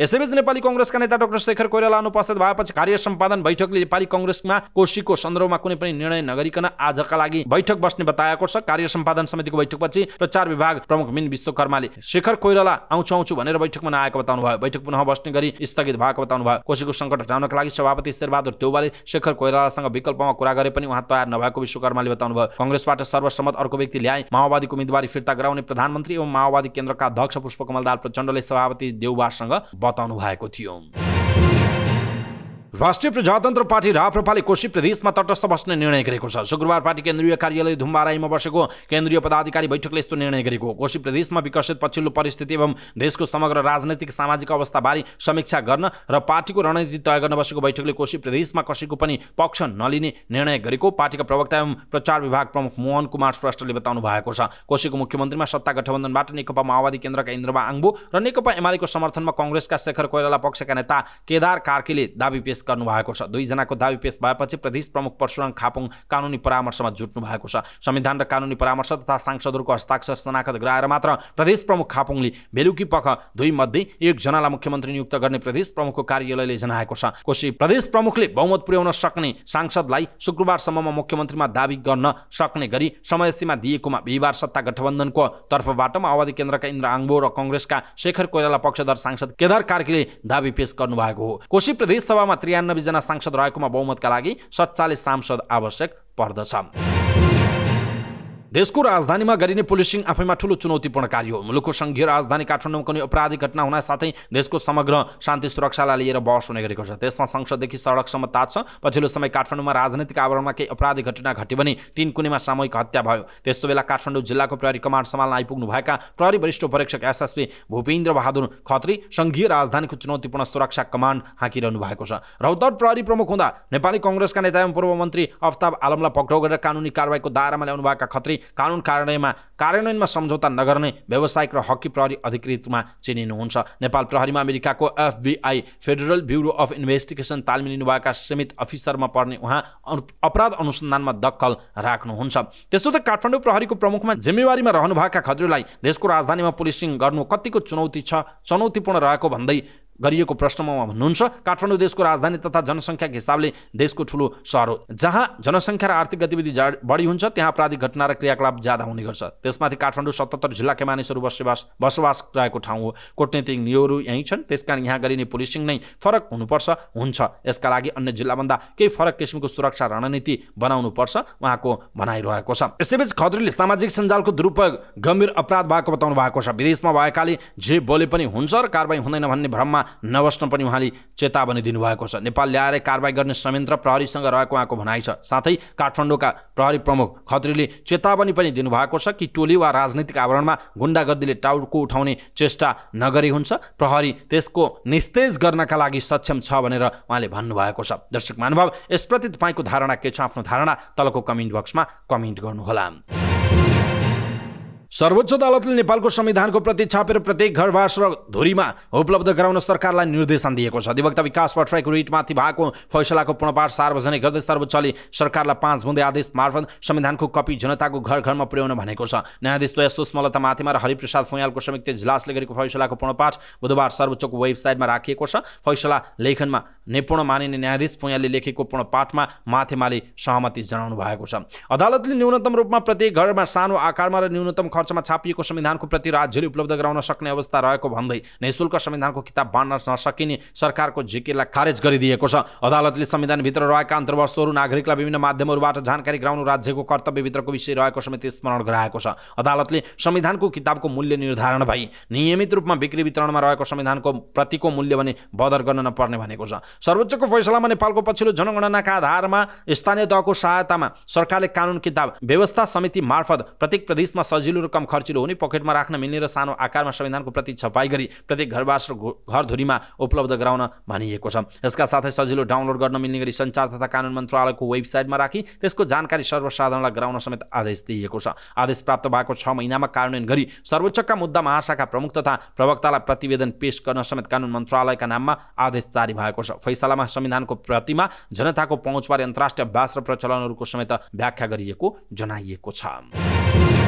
यसैबीच नेपाली कङ्ग्रेसका नेता डाक्टर शेखर कोइराला अनुपस्थित भएपछि कार्य सम्पादन बैठकले नेपाली कङ्ग्रेसमा कोशीको सन्दर्भमा कुनै पनि निर्णय नगरिकन आजका लागि बैठक बस्ने बताएको छ कार्य सम्पादन समितिको बैठकपछि प्रचार विभाग प्रमुख मिन विश्वकर्माले शेखर कोइराला आउँछु आउँछु भनेर बैठकमा नआएको बताउनु भयो बैठक पुनः बस्ने गरी स्थगित भएको बताउनु भयो कोशीको सङ्कट हटाउनका लागि सभापति शेरबहादुर देउवाले शेखर कोइरालासँग विकल्पमा कुरा गरे पनि उहाँ तयार नभएको विश्वकर्माले बताउनु भयो कङ्ग्रेसबाट सर्वसम्मत अर्को व्यक्ति ल्याए माओवादीको उम्मेदवारी फिर्ता गराउने प्रधानमन्त्री एवं माओवादी केन्द्रका अध्यक्ष पुष्पकमल दाल प्रचण्डले सभापति देउबासँग बताउनु भएको थियो राष्ट्रिय प्रजातन्त्र पार्टी राप्रपाले कोशी प्रदेशमा तटस्थ बस्ने निर्णय गरेको छ शुक्रबार पार्टी केन्द्रीय कार्यालय धुम्बाराईमा बसेको केन्द्रीय पदाधिकारी बैठकले यस्तो निर्णय गरेको कोशी प्रदेशमा विकसित पछिल्लो परिस्थिति एवं देशको समग्र राजनैतिक सामाजिक अवस्थाबारे समीक्षा गर्न र पार्टीको रणनीति तय गर्न बसेको बैठकले कोशी प्रदेशमा कसैको पनि पक्ष नलिने निर्णय गरेको पार्टीका प्रवक्ता एवं प्रचार विभाग प्रमुख मोहन कुमार श्रेष्ठले बताउनु भएको छ कोशीको मुख्यमन्त्रीमा सत्ता गठबन्धनबाट नेकपा माओवादी केन्द्रका इन्द्रमा आङ्बु र नेकपा एमालेको समर्थनमा कङ्ग्रेसका शेखर कोइराला पक्षका नेता केदार कार्कीले दावी पेश पेस गर्नुभएको छ दुईजनाको दावी पेस भएपछि प्रदेश प्रमुख परशुराम खापुङ कानुनी परामर्शमा जुट्नु भएको छ संविधान र कानुनी परामर्श तथा सांसदहरूको हस्ताक्षर शनाखत गराएर मात्र प्रदेश प्रमुख खापुङले बेलुकी पख दुई मध्ये एकजनालाई मुख्यमन्त्री नियुक्त गर्ने प्रदेश प्रमुखको कार्यालयले जनाएको छ कोशी प्रदेश प्रमुखले बहुमत पुर्याउन सक्ने सांसदलाई शुक्रबारसम्ममा मुख्यमन्त्रीमा दावी गर्न सक्ने गरी समयसीमा दिएकोमा बिहिबार सत्ता गठबन्धनको तर्फबाट माओवादी केन्द्रका इन्द्र आङ्बो र कङ्ग्रेसका शेखर कोइराला पक्षधर सांसद केदार कार्कीले दावी पेश गर्नुभएको हो कोशी प्रदेश सभामा त्रियानब्बेजना सांसद रहेकोमा बहुमतका लागि सत्तालिस सांसद आवश्यक पर्दछ देशको राजधानीमा गरिने पुलिसिङ आफैमा ठुलो चुनौतीपूर्ण कार्य हो मुलुकको सङ्घीय राजधानी काठमाडौँमा कुनै अपराधिक घटना हुना साथै देशको समग्र शान्ति सुरक्षालाई लिएर बहस हुने गरेको छ त्यसमा संसददेखि सडकसम्म तात छ पछिल्लो समय काठमाडौँमा राजनैतिक आवरणमा केही अपराधिक घटना घट्यो भने तिन कुनैमा सामूहिक हत्या भयो त्यस्तो बेला काठमाडौँ जिल्लाको प्रहरी कमान्ड सम्हाल्न आइपुग्नुभएका प्रहरी वरिष्ठ परीक्षक एसएसपी भूपेन्द्र बहादुर खत्री सङ्घीय राजधानीको चुनौतीपूर्ण सुरक्षा कमान्ड हाँकिरहनु भएको छ रौतर प्रहरी प्रमुख हुँदा नेपाली कङ्ग्रेसका नेता एवं पूर्व मन्त्री अफ्ताब आलमलाई पक्राउ गरेर कानुनी कारवाहीको दायरामा भएका खत्री कानुन कार्यान्वयनमा कार्यान्वयनमा सम्झौता नगर्ने व्यावसायिक र हकी प्रहरी अधिकृतमा चिनिनुहुन्छ नेपाल प्रहरीमा अमेरिकाको FBI Federal Bureau of Investigation तालिम लिनुभएका सीमित अफिसरमा पर्ने उहाँ अपराध अनुसन्धानमा दखल राख्नुहुन्छ त्यसो त काठमाडौँ प्रहरीको प्रमुखमा जिम्मेवारीमा रहनुभएका खजुरलाई देशको राजधानीमा पुलिसिङ गर्नु कतिको चुनौती छ चुनौतीपूर्ण रहेको भन्दै गरिएको प्रश्नमा उहाँ भन्नुहुन्छ काठमाडौँ देशको राजधानी तथा जनसङ्ख्याको हिसाबले देशको ठुलो सहर हो जहाँ जनसङ्ख्या र आर्थिक गतिविधि बढी हुन्छ त्यहाँ अपराधिक घटना र क्रियाकलाप ज्यादा हुने गर्छ त्यसमाथि काठमाडौँ सतहत्तर जिल्लाका मानिसहरू बसोबास बसोबास रहेको ठाउँ हो कुटनीतिक नियोहरू यहीँ छन् त्यसकारण यहाँ गरिने पुलिसिङ नै फरक हुनुपर्छ हुन्छ यसका लागि अन्य जिल्लाभन्दा केही फरक किसिमको सुरक्षा रणनीति बनाउनुपर्छ उहाँको भनाइरहेको छ यसैबीच खत्रीले सामाजिक सञ्जालको दुरुपयोग गम्भीर अपराध भएको बताउनु भएको छ विदेशमा भएकाले जे बोले पनि हुन्छ र कारवाही हुँदैन भन्ने भ्रममा नबस्न पनि उहाँले चेतावनी दिनुभएको छ नेपाल ल्याएर कारवाही गर्ने संयन्त्र प्रहरीसँग रहेको उहाँको भनाइ छ साथै काठमाडौँका प्रहरी प्रमुख खत्रीले चेतावनी पनि दिनुभएको छ कि टोली वा राजनीतिक आवरणमा गुण्डागर्दीले टाउको उठाउने चेष्टा नगरी हुन्छ प्रहरी त्यसको निस्तेज गर्नका लागि सक्षम छ भनेर उहाँले भन्नुभएको छ दर्शक महानुभाव यसप्रति तपाईँको धारणा के छ आफ्नो धारणा तलको कमेन्ट बक्समा कमेन्ट गर्नुहोला सर्वोच्च अदालतले नेपालको संविधानको प्रति छापेर प्रत्येक घरवास र धुरीमा उपलब्ध गराउन सरकारलाई निर्देशन दिएको छ अधिवक्ता विकास भट्टराईको रिटमाथि भएको फैसलाको पूर्णपाठ सार्वजनिक गर्दै सर्वोच्चले सरकारलाई पाँच बुँदे आदेश मार्फत संविधानको कपी जनताको घर घरमा पुर्याउन भनेको छ न्यायाधीश द्वय सुष्मलता माथिमा र हरिप्रसाद फुयालको संयुक्त इजलासले गरेको फैसलाको पूर्णपाठ बुधबार सर्वोच्चको वेबसाइटमा राखिएको छ फैसला लेखनमा निपुण मानिने न्यायाधीश फुयालले लेखेको पूर्णपाठमा माथेमाले सहमति जनाउनु भएको छ अदालतले न्यूनतम रूपमा प्रत्येक घरमा सानो आकारमा र न्यूनतम खर्चमा छापिएको संविधानको प्रति राज्यले उपलब्ध गराउन सक्ने अवस्था रहेको भन्दै निशुल्क संविधानको किताब बाँड्न नसकिने सरकारको झिकेलाई खारेज गरिदिएको छ अदालतले संविधानभित्र रहेका अन्तर्वस्तुहरू नागरिकलाई विभिन्न माध्यमहरूबाट जानकारी गराउनु राज्यको कर्तव्यभित्रको विषय रहेको समेत स्मरण गराएको छ अदालतले संविधानको किताबको मूल्य निर्धारण भई नियमित रूपमा बिक्री वितरणमा रहेको संविधानको प्रतिको मूल्य भने बदर गर्न नपर्ने भनेको छ सर्वोच्चको फैसलामा नेपालको पछिल्लो जनगणनाका आधारमा स्थानीय तहको सहायतामा सरकारले कानुन किताब व्यवस्था समिति मार्फत प्रत्येक प्रदेशमा सजिलो र कम खर्चिलो हुने पकेटमा राख्न मिल्ने र सानो आकारमा संविधानको प्रति छपाई गरी प्रत्येक घरवास र घरधुरीमा उपलब्ध गराउन भनिएको छ यसका साथै सजिलो डाउनलोड गर्न मिल्ने गरी सञ्चार तथा कानुन मन्त्रालयको वेबसाइटमा राखी त्यसको जानकारी सर्वसाधारणलाई गराउन समेत आदेश दिइएको छ आदेश प्राप्त भएको छ महिनामा कार्यान्वयन गरी सर्वोच्चका मुद्दा महाशाखा प्रमुख तथा प्रवक्तालाई प्रतिवेदन पेश गर्न समेत कानुन मन्त्रालयका नाममा आदेश जारी भएको छ फैसलामा संविधानको प्रतिमा जनताको पहुँचबारे अन्तर्राष्ट्रिय बास र प्रचलनहरूको समेत व्याख्या गरिएको जनाइएको छ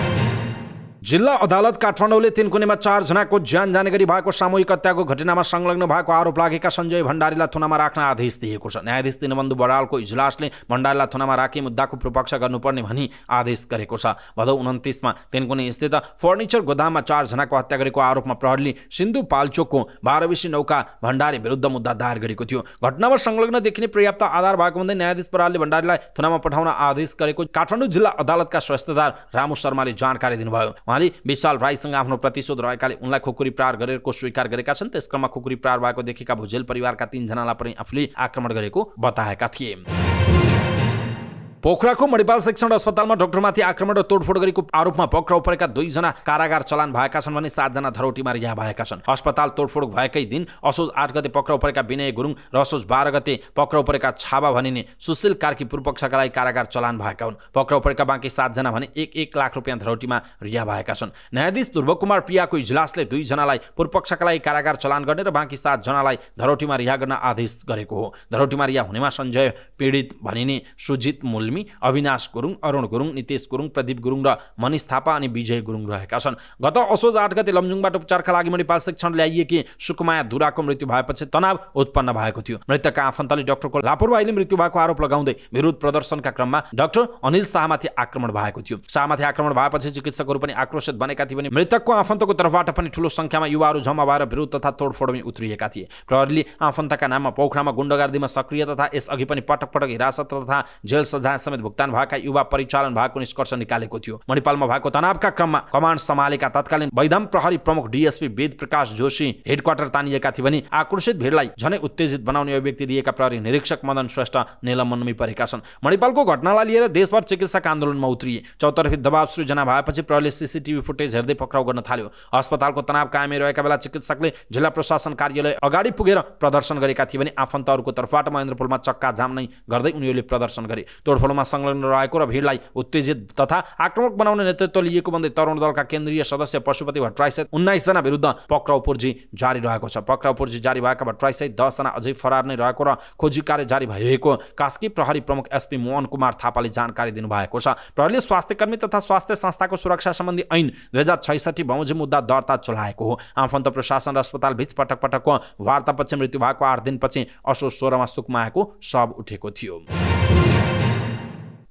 जिल्ला अदालत काठमाडौँले तिनकुनेमा चारजनाको ज्यान जाने गरी भएको सामूहिक हत्याको घटनामा संलग्न भएको आरोप लागेका सञ्जय भण्डारीलाई थुनामा राख्न आदेश दिएको छ न्यायाधीश दिनबन्धु बडालको इजलासले भण्डारीलाई थुनामा राखी मुद्दाको प्रपक्ष गर्नुपर्ने भनी आदेश गरेको छ भदौ उन्तिसमा तिनकुने स्थित फर्निचर गोदाममा चारजनाको हत्या गरेको आरोपमा प्रहरीले सिन्धु पाल्चोकको बाह्रविसी नौका भण्डारी विरुद्ध मुद्दा दायर गरेको थियो घटनामा संलग्न देखिने पर्याप्त आधार भएको भन्दै न्यायाधीश बरालले भण्डारीलाई थुनामा पठाउन आदेश गरेको काठमाडौँ जिल्ला अदालतका स्वास्थ्यदार रामु शर्माले जानकारी दिनुभयो उहाँले विशाल राईसँग आफ्नो प्रतिशोध रहेकाले उनलाई खुकुरी प्रहार गरेको स्वीकार गरेका छन् क्रममा खुकुरी प्रहार भएको देखेका भुजेल परिवारका तीनजनालाई पनि आफूले आक्रमण गरेको बताएका थिए पोखराको मणिपाल शिक्षण अस्पतालमा डक्टरमाथि आक्रमण र तोडफोड गरेको आरोपमा पक्राउ परेका दुईजना कारागार चलान भएका छन् भने सातजना धरोटीमा रिहा भएका छन् अस्पताल तोडफोड भएकै दिन असोज आठ गते पक्राउ परेका विनय गुरुङ र असोज बाह्र गते पक्राउ परेका छाबा भनिने सुशील कार्की पूर्वपक्षका लागि कारागार चलान भएका हुन् पक्राउ परेका बाँकी सातजना भने एक एक लाख रुपियाँ धरोटीमा रिहा भएका छन् न्यायाधीश ध्रुव कुमार प्रियाको इजलासले दुईजनालाई पूर्वपक्षका लागि कारागार चलान गर्ने र बाँकी सातजनालाई धरोटीमा रिहा गर्न आदेश गरेको हो धरोटीमा रिहा हुनेमा सञ्जय पीडित भनिने सुजित मूल्य फिल्मी अविनाश गुरुङ अरुण गुरुङ नितेश गुरुङ प्रदीप गुरुङ र मनिष थापा अनि विजय गुरुङ रहेका छन् गत असोज आठ गते लमजुङबाट उपचारका लागि मणिपाल शिक्षण ल्याइएकी सुकुमाया धुराको मृत्यु भएपछि तनाव उत्पन्न भएको थियो मृतकका आफन्तले डाक्टरको लापरवाहीले मृत्यु भएको आरोप लगाउँदै विरोध प्रदर्शनका क्रममा डाक्टर अनिल शाहमाथि आक्रमण भएको थियो शाहमाथि आक्रमण भएपछि चिकित्सकहरू पनि आक्रोशित बनेका थिए भने मृतकको आफन्तको तर्फबाट पनि ठुलो सङ्ख्यामा युवाहरू जम्मा भएर विरोध तथा तोडफोडमा उत्रिएका थिए प्रहरीले आफन्तका नाममा पोखरामा गुण्डगार्दीमा सक्रिय तथा यसअघि पनि पटक पटक हिरासत तथा जेल सजाय समेत भुक्तान भएका युवा परिचालन भएको निष्कर्ष निकालेको थियो मणिपालमा भएको तनावका क्रममा कमान्ड सम्हालेका तत्कालीन वैधम प्रहरी प्रमुख डिएसपी वेद प्रकाश जोशी हेडक्वार्टर तानिएका थिए भने आक्रोशित भिडलाई झनै उत्तेजित बनाउने अभिव्यक्ति दिएका प्रहरी निरीक्षक मदन श्रेष्ठ निलम्बनमी परेका छन् मणिपालको घटनालाई लिएर देशभर चिकित्सक आन्दोलनमा उत्रिए चौतर्फी दबाव सृजना भएपछि प्रहरीले सिसिटिभी फुटेज हेर्दै पक्राउ गर्न थाल्यो अस्पतालको तनाव कायमै रहेका बेला चिकित्सकले जिल्ला प्रशासन कार्यालय अगाडि पुगेर प्रदर्शन गरेका थिए भने आफन्तहरूको तर्फबाट महेन्द्रपुलमा चक्का जाम नै गर्दै उनीहरूले प्रदर्शन गरे तोडफोड तरुणमा संलग्न रहेको र भिडलाई उत्तेजित तथा आक्रमक बनाउने नेतृत्व लिएको भन्दै तरुण दलका केन्द्रीय सदस्य पशुपति भट्टराईसहित उन्नाइसजना विरुद्ध पक्राउ जारी रहेको छ पक्राउ जारी भएका भट्टराईसहित दसजना अझै फरार नै रहेको र खोजी कार्य जारी भइरहेको कास्की प्रहरी प्रमुख एसपी मोहन कुमार थापाले जानकारी दिनुभएको छ प्रहरीले स्वास्थ्यकर्मी तथा स्वास्थ्य संस्थाको सुरक्षा सम्बन्धी ऐन दुई हजार छैसठी बमोजिम मुद्दा दर्ता चलाएको हो आफन्त प्रशासन र अस्पताल बीच पटक पटकको वार्तापछि मृत्यु भएको आठ दिनपछि असो सोह्रमा सुकमाएको सब उठेको थियो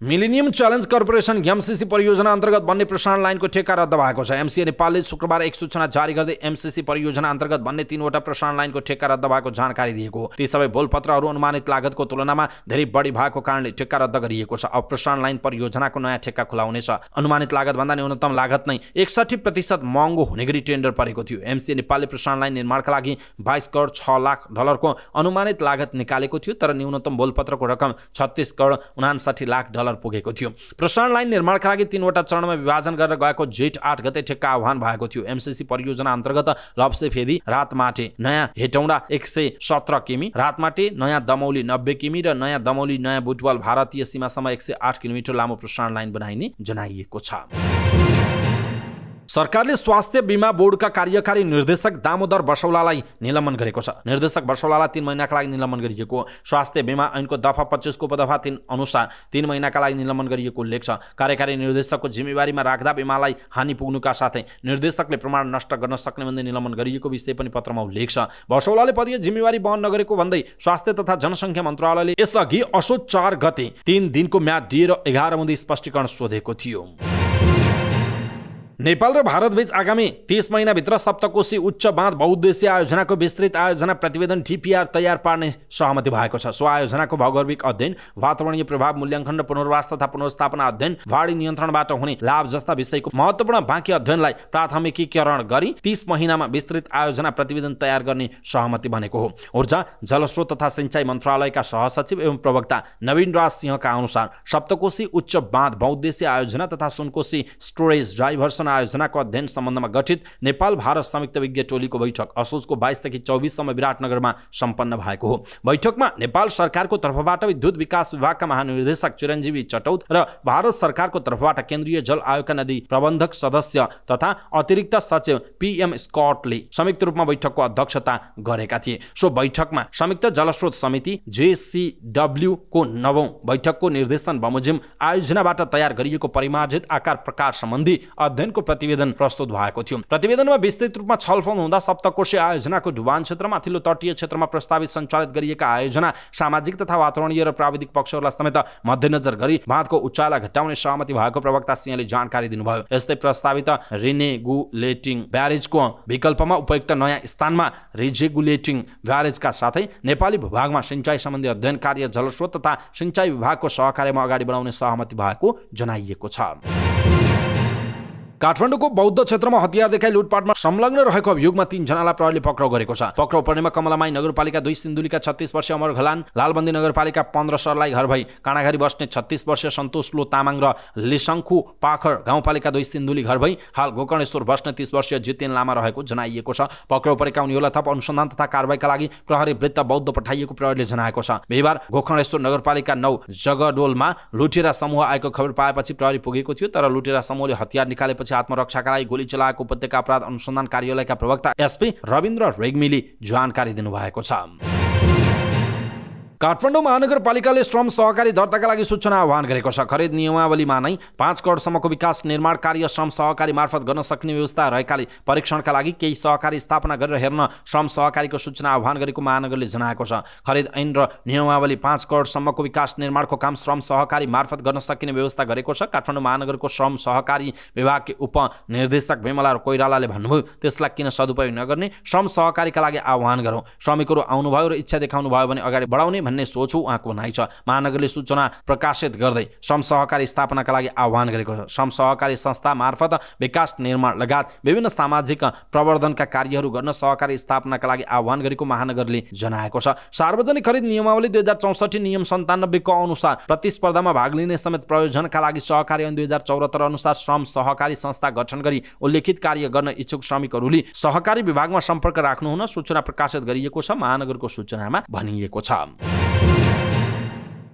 मिलेनियम च्यालेन्ज कर्पोरेसन एमसिसी परियोजना अन्तर्गत बन्ने प्रसारण लाइनको ठेक्का रद्द भएको छ एमसिए नेपालले शुक्रबार एक सूचना जारी गर्दै एमसिसी परियोजना अन्तर्गत बन्ने तीनवटा प्रसारण लाइनको ठेक्का रद्द भएको जानकारी दिएको ती सबै बोलपत्रहरू अनुमानित लागतको तुलनामा धेरै बढी भएको कारणले ठेक्का रद्द गरिएको छ अब प्रसारण लाइन परियोजनाको नयाँ ठेक्का खुलाउनेछ अनुमानित लागतभन्दा न्यूनतम लागत नै एकसठी प्रतिशत महँगो हुने गरी टेन्डर परेको थियो एमसिए नेपालले प्रसारण लाइन निर्माणका लागि बाइस करोड छ लाख डलरको अनुमानित लागत निकालेको थियो तर न्यूनतम बोलपत्रको रकम छत्तिस करोड उनासाठी लाख डलर डलर पुगेको थियो प्रसारण लाइन निर्माणका लागि तीनवटा चरणमा विभाजन गरेर गएको जेठ आठ गते ठेक्का आह्वान भएको थियो एमसिसी परियोजना अन्तर्गत लप्से फेदी रातमाटे नयाँ हेटौँडा एक सय सत्र किमी रातमाटे नयाँ दमौली नब्बे किमी र नयाँ दमौली नयाँ बुटवाल भारतीय सीमासम्म एक सय आठ किलोमिटर लामो प्रसारण लाइन बनाइने जनाइएको छ सरकारले स्वास्थ्य बिमा बोर्डका कार्यकारी निर्देशक दामोदर बसौलालाई निलम्बन गरेको छ निर्देशक बसौलालाई तिन महिनाका लागि निलम्बन गरिएको स्वास्थ्य बिमा ऐनको दफा पच्चिसको उपदफा तिन अनुसार तिन महिनाका लागि निलम्बन गरिएको उल्लेख छ कार्यकारी निर्देशकको जिम्मेवारीमा राख्दा बिमालाई हानि पुग्नुका साथै निर्देशकले प्रमाण नष्ट गर्न सक्ने भन्दै निलम्बन गरिएको विषय पनि पत्रमा उल्लेख छ बसौलाले पदीय जिम्मेवारी बहन नगरेको भन्दै स्वास्थ्य तथा जनसङ्ख्या मन्त्रालयले यसअघि असो चार गते तिन दिनको म्याद दिएर एघार बुँदै स्पष्टीकरण सोधेको थियो नेपाल र भारतबीच आगामी तिस महिनाभित्र सप्तकोशी उच्च बाँध बहुद्देश्य आयोजनाको विस्तृत आयोजना प्रतिवेदन टिपिआर तयार पार्ने सहमति भएको छ सो आयोजनाको भौगर्भिक अध्ययन वातावरणीय प्रभाव मूल्याङ्कन र पुनर्वास तथा पुनर्स्थापना अध्ययन भाडी नियन्त्रणबाट हुने लाभ जस्ता विषयको महत्त्वपूर्ण बाँकी अध्ययनलाई प्राथमिकीकरण गरी तिस महिनामा विस्तृत आयोजना प्रतिवेदन तयार गर्ने सहमति भनेको हो ऊर्जा जलस्रोत तथा सिँचाइ मन्त्रालयका सहसचिव एवं प्रवक्ता नवीन राज सिंहका अनुसार सप्तकोशी उच्च बाँध बहुद्देश्य आयोजना तथा सुनकोशी स्टोरेज डाइभर्सन योजना आयोजनाको अध्ययन सम्बन्धमा गठित नेपाल भारत संयुक्त विज्ञ टोलीको बैठक असोजको बाइसदेखि चौबिससम्म विराटनगरमा सम्पन्न भएको हो बैठकमा नेपाल सरकारको तर्फबाट विद्युत विकास विभागका महानिर्देशक चिरञ्जीवी चटौत र भारत सरकारको तर्फबाट केन्द्रीय जल आयोगका नदी प्रबन्धक सदस्य तथा अतिरिक्त सचिव पिएम स्कटले संयुक्त रूपमा बैठकको अध्यक्षता गरेका थिए सो बैठकमा संयुक्त जलस्रोत समिति को नवौं बैठकको निर्देशन बमोजिम आयोजनाबाट तयार गरिएको परिमार्जित आकार प्रकार सम्बन्धी अध्ययनको सम्बन्धको प्रतिवेदन प्रस्तुत भएको थियो प्रतिवेदनमा विस्तृत रूपमा छलफल हुँदा सप्तकोशी आयोजनाको ढुवान क्षेत्रमा माथिल्लो तटीय क्षेत्रमा प्रस्तावित सञ्चालित गरिएका आयोजना सामाजिक तथा वातावरणीय र प्राविधिक पक्षहरूलाई समेत मध्यनजर गरी बाँधको उचाला घटाउने सहमति भएको प्रवक्ता सिंहले जानकारी दिनुभयो यस्तै प्रस्तावित रिनेगुलेटिङ ब्यारेजको विकल्पमा उपयुक्त नयाँ स्थानमा रिजेगुलेटिङ ब्यारेजका साथै नेपाली भूभागमा सिंचाइ सम्बन्धी अध्ययन कार्य जलस्रोत तथा सिंचाइ विभागको सहकार्यमा अगाडि बढाउने सहमति भएको जनाइएको छ काठमाडौँको बौद्ध क्षेत्रमा हतियार देखाइ लुटपाटमा संलग्न रहेको अभियोगमा तीनजनालाई प्रहरीले पक्राउ गरेको छ पक्राउ पर्नेमा कमलामाई नगरपालिका दुई सिन्धुलीका छत्तिस वर्षीय अमर घलान लालबन्दी नगरपालिका पन्ध्र सरलाई घर भई काँडाघारी बस्ने छत्तिस वर्षीय सन्तोष लो तामाङ र लिसङ्खु पाखर गाउँपालिका दुई सिन्धुली घर भई हाल गोकर्णेश्वर बस्ने तिस वर्षीय जितेन लामा रहेको जनाइएको छ पक्राउ परेका उनीहरूलाई थप अनुसन्धान तथा कारवाहीका लागि प्रहरी वृत्त बौद्ध पठाइएको प्रहरीले जनाएको छ बिहिबार गोकर्णेश्वर नगरपालिका नौ जगडोलमा लुटेरा समूह आएको खबर पाएपछि प्रहरी पुगेको थियो तर लुटेरा समूहले हतियार निकालेपछि पछि आत्मरक्षाका लागि गोली चलाएको उपत्यका अपराध अनुसन्धान कार्यालयका प्रवक्ता एसपी रविन्द्र रेग्मीले जानकारी दिनुभएको छ काठमाडौँ महानगरपालिकाले श्रम सहकारी दर्ताका लागि सूचना आह्वान गरेको छ खरिद नियमावलीमा नै पाँच करोडसम्मको विकास निर्माण कार्य श्रम सहकारी मार्फत गर्न सक्ने व्यवस्था रहेकाले परीक्षणका लागि केही सहकारी स्थापना गरेर हेर्न श्रम सहकारीको सूचना आह्वान गरेको महानगरले जनाएको छ खरिद ऐन र नियमावली पाँच करोडसम्मको विकास निर्माणको काम श्रम सहकारी मार्फत गर्न सकिने व्यवस्था गरेको छ काठमाडौँ महानगरको श्रम सहकारी विभागकी उपनिर्देशक विमला कोइरालाले भन्नुभयो त्यसलाई किन सदुपयोग नगर्ने श्रम सहकारीका लागि आह्वान गरौँ श्रमिकहरू आउनुभयो र इच्छा देखाउनु भयो भने अगाडि बढाउने भन्ने सोच उहाँको भनाइ छ महानगरले सूचना प्रकाशित गर्दै श्रम सहकारी स्थापनाका लागि आह्वान गरेको छ श्रम सहकारी संस्था मार्फत विकास निर्माण लगायत विभिन्न सामाजिक प्रवर्धनका कार्यहरू गर्न सहकारी स्थापनाका लागि आह्वान गरेको महानगरले जनाएको छ सार्वजनिक खरिद नियमावली दुई हजार चौसठी नियम सन्तानब्बेको अनुसार प्रतिस्पर्धामा भाग लिने समेत प्रयोजनका लागि सहकारी ऐन दुई हजार चौरात्तर अनुसार श्रम सहकारी संस्था गठन गरी उल्लेखित कार्य गर्न इच्छुक श्रमिकहरूले सहकारी विभागमा सम्पर्क राख्नुहुन सूचना प्रकाशित गरिएको छ महानगरको सूचनामा भनिएको छ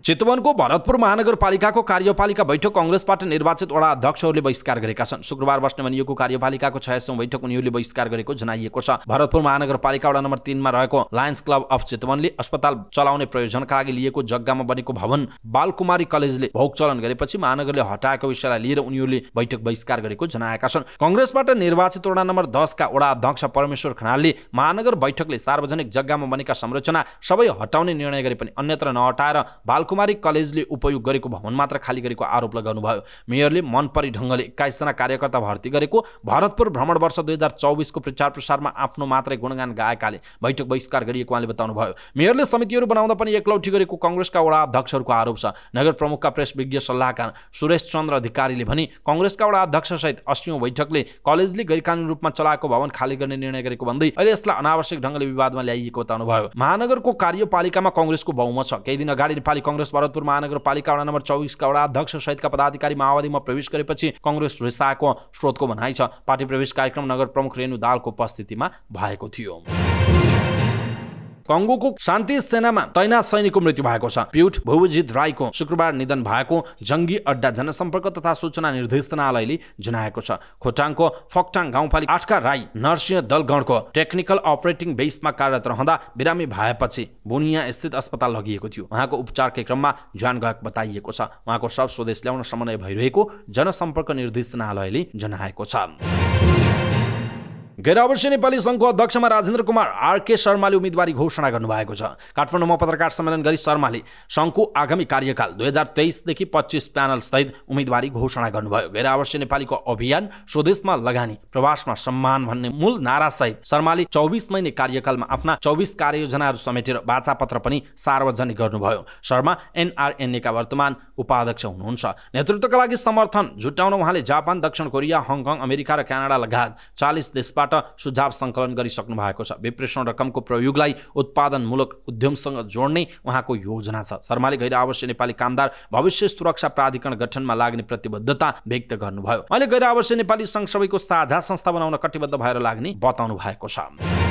चितवनको भरतपुर महानगरपालिकाको कार्यपालिका बैठक कङ्ग्रेसबाट निर्वाचित वडा अध्यक्षहरूले बहिष्कार गरेका छन् शुक्रबार बस्ने भनिएको कार्यपालिकाको छयासौँ बैठक उनीहरूले बहिष्कार गरेको जनाइएको छ भरतपुर महानगरपालिका वडा नम्बर तिनमा रहेको लायन्स क्लब अफ चितवनले अस्पताल चलाउने प्रयोजनका लागि लिएको जग्गामा बनेको भवन बालकुमारी कलेजले भोग चलन गरेपछि महानगरले हटाएको विषयलाई लिएर उनीहरूले बैठक बहिष्कार गरेको जनाएका छन् कङ्ग्रेसबाट निर्वाचित वडा नम्बर दसका वडा अध्यक्ष परमेश्वर खनालले महानगर बैठकले सार्वजनिक जग्गामा बनेका संरचना सबै हटाउने निर्णय गरे पनि अन्यत्र नहटाएर बालकुमारी कुमारी कलेजले उपयोग गरेको भवन मात्र खाली गरेको आरोप लगाउनुभयो मेयरले मन मनपरी ढङ्गले एक्काइसजना कार्यकर्ता भर्ती गरेको भरतपुर भ्रमण वर्ष दुई हजार चौबिसको प्रचार प्रसारमा आफ्नो मात्रै गुणगान गाएकाले बैठक बहिष्कार गरिएको उहाँले बताउनुभयो मेयरले समितिहरू बनाउँदा पनि एकलौटी गरेको कङ्ग्रेसका वडा अध्यक्षहरूको आरोप छ नगर प्रमुखका प्रेस विज्ञ सल्लाहकार सुरेश चन्द्र अधिकारीले भने कङ्ग्रेसका वडा अध्यक्षसहित अस्यौं बैठकले कलेजले गैरकानुनी रूपमा चलाएको भवन खाली गर्ने निर्णय गरेको भन्दै अहिले यसलाई अनावश्यक ढङ्गले विवादमा ल्याइएको भयो महानगरको कार्यपालिकामा कङ्ग्रेसको बहुमत छ केही दिन अगाडि नेपाली कङ्ग्रेस कङ्ग्रेस भरतपुर महानगरपालिका वडा नम्बर चौबिसका वडा अध्यक्ष सहितका पदाधिकारी माओवादीमा प्रवेश गरेपछि कङ्ग्रेस रिसाएको स्रोतको भनाइ छ पार्टी प्रवेश कार्यक्रम नगर प्रमुख रेणु दालको उपस्थितिमा भएको थियो कङ्गोको शान्ति सेनामा तैनात सैनिकको मृत्यु भएको छ प्युट भुवजित राईको शुक्रबार निधन भएको जङ्गी अड्डा जनसम्पर्क तथा सूचना निर्देशनालयले जनाएको छ खोटाङको फक्टाङ गाउँपालिका आठका राई नरसिंह दलगढको टेक्निकल अपरेटिङ बेसमा कार्यरत रहँदा बिरामी भएपछि बुनिया स्थित अस्पताल लगिएको थियो उहाँको उपचारकै क्रममा ज्यान गएको बताइएको छ उहाँको सब स्वदेश ल्याउन समन्वय भइरहेको जनसम्पर्क निर्देशनालयले जनाएको छ गैर अवश्य नेपाली सङ्घको अध्यक्षमा राजेन्द्र कुमार आरके शर्माले उम्मेदवारी घोषणा गर्नुभएको छ काठमाडौँमा पत्रकार सम्मेलन गरी शर्माले सङ्घको आगामी कार्यकाल दुई हजार तेइसदेखि पच्चिस सहित उम्मेदवारी घोषणा गर्नुभयो गैर अवश्य नेपालीको अभियान स्वदेशमा लगानी प्रवासमा सम्मान भन्ने मूल नारासहित शर्माले चौबिस महिने कार्यकालमा आफ्ना चौबिस कार्ययोजनाहरू समेटेर वाचापत्र पनि सार्वजनिक गर्नुभयो शर्मा एनआरएनएका वर्तमान उपाध्यक्ष हुनुहुन्छ नेतृत्वका लागि समर्थन जुटाउन उहाँले जापान दक्षिण कोरिया हङकङ अमेरिका र क्यानाडा लगायत चालिस देशबाट सङ्घबाट सुझाव सङ्कलन गरिसक्नु भएको छ विप्रेषण रकमको प्रयोगलाई उत्पादनमूलक उद्यमसँग जोड्ने उहाँको योजना छ शर्माले गैर आवश्यक नेपाली कामदार भविष्य सुरक्षा प्राधिकरण गठनमा लाग्ने प्रतिबद्धता व्यक्त गर्नुभयो अहिले गैर आवश्यक नेपाली सङ्घ सबैको साझा संस्था बनाउन कटिबद्ध भएर लाग्ने बताउनु भएको छ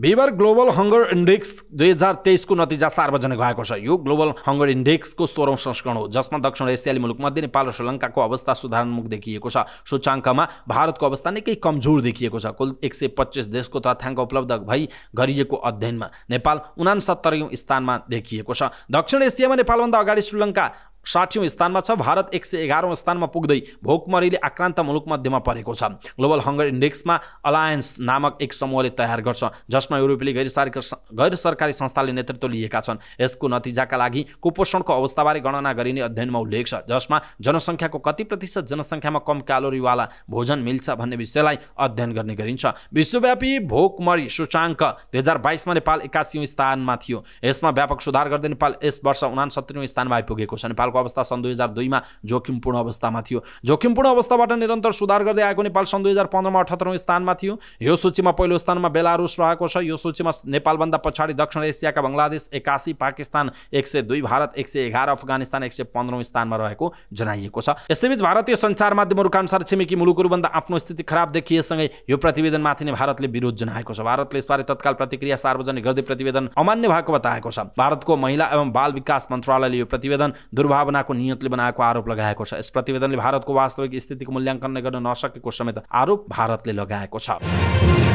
बिहिबार ग्लोबल हङ्गर इन्डेक्स दुई हजार तेइसको नतिजा सार्वजनिक भएको छ यो ग्लोबल हङ्गर इन्डेक्सको सोह्रौँ संस्करण हो जसमा दक्षिण एसियाली मुलुकमध्ये नेपाल र श्रीलङ्काको अवस्था सुधारणमुख देखिएको छ सूचाङ्कमा भारतको अवस्था निकै कमजोर देखिएको छ कुल एक सय पच्चिस देशको तथ्याङ्क उपलब्ध भई गरिएको अध्ययनमा नेपाल उनासत्तरौँ स्थानमा देखिएको छ दक्षिण एसियामा नेपालभन्दा अगाडि श्रीलङ्का साठीौँ स्थानमा छ भारत एक सय एघारौँ स्थानमा पुग्दै भोकमरीले आक्रान्त मुलुक मध्येमा परेको छ ग्लोबल हङ्गर इन्डेक्समा अलायन्स नामक एक समूहले तयार गर्छ जसमा युरोपेली गैर गैर सरकारी संस्थाले नेतृत्व लिएका छन् यसको नतिजाका लागि कुपोषणको अवस्थाबारे गणना गरिने अध्ययनमा उल्लेख छ जसमा जनसङ्ख्याको कति प्रतिशत जनसङ्ख्यामा कम क्यालोरीवाला भोजन मिल्छ भन्ने विषयलाई अध्ययन गर्ने गरिन्छ विश्वव्यापी भोकमरी सूचाङ्क दुई हजार बाइसमा नेपाल एक्कासी स्थानमा थियो यसमा व्यापक सुधार गर्दै नेपाल यस वर्ष उनासत्तरीौँ स्थानमा आइपुगेको छ नेपालको अवस्था सन् दुई हजार दुईमा जोखिमपूर्ण अवस्थामा थियो जोखिमपूर्ण अवस्थाबाट निरन्तर सुधार गर्दै आएको नेपाल सन् दुई हजार पन्ध्रमा अठहत्तरौँ स्थानमा थियो यो सूचीमा पहिलो स्थानमा बेलारुस रहेको छ यो सूचीमा नेपालभन्दा पछाडि दक्षिण एसियाका बङ्गलादेश एकासी पाकिस्तान एक सय दुई भारत एक सय एघार अफगानिस्तान एक सय पन्ध्रौँ स्थानमा रहेको जनाइएको छ यसैबीच भारतीय सञ्चार माध्यमहरूका अनुसार छिमेकी मुलुकहरूभन्दा आफ्नो स्थिति खराब देखिएसँगै यो प्रतिवेदनमाथि नै भारतले विरोध जनाएको छ भारतले यसबारे तत्काल प्रतिक्रिया सार्वजनिक गर्दै प्रतिवेदन अमान्य भएको बताएको छ भारतको महिला एवं बाल विकास मन्त्रालयले यो प्रतिवेदन दुर्भाव भावनाको नियतले बनाएको आरोप लगाएको छ यस प्रतिवेदनले भारतको वास्तविक स्थितिको मूल्याङ्कन गर्न नसकेको समेत आरोप भारतले लगाएको छ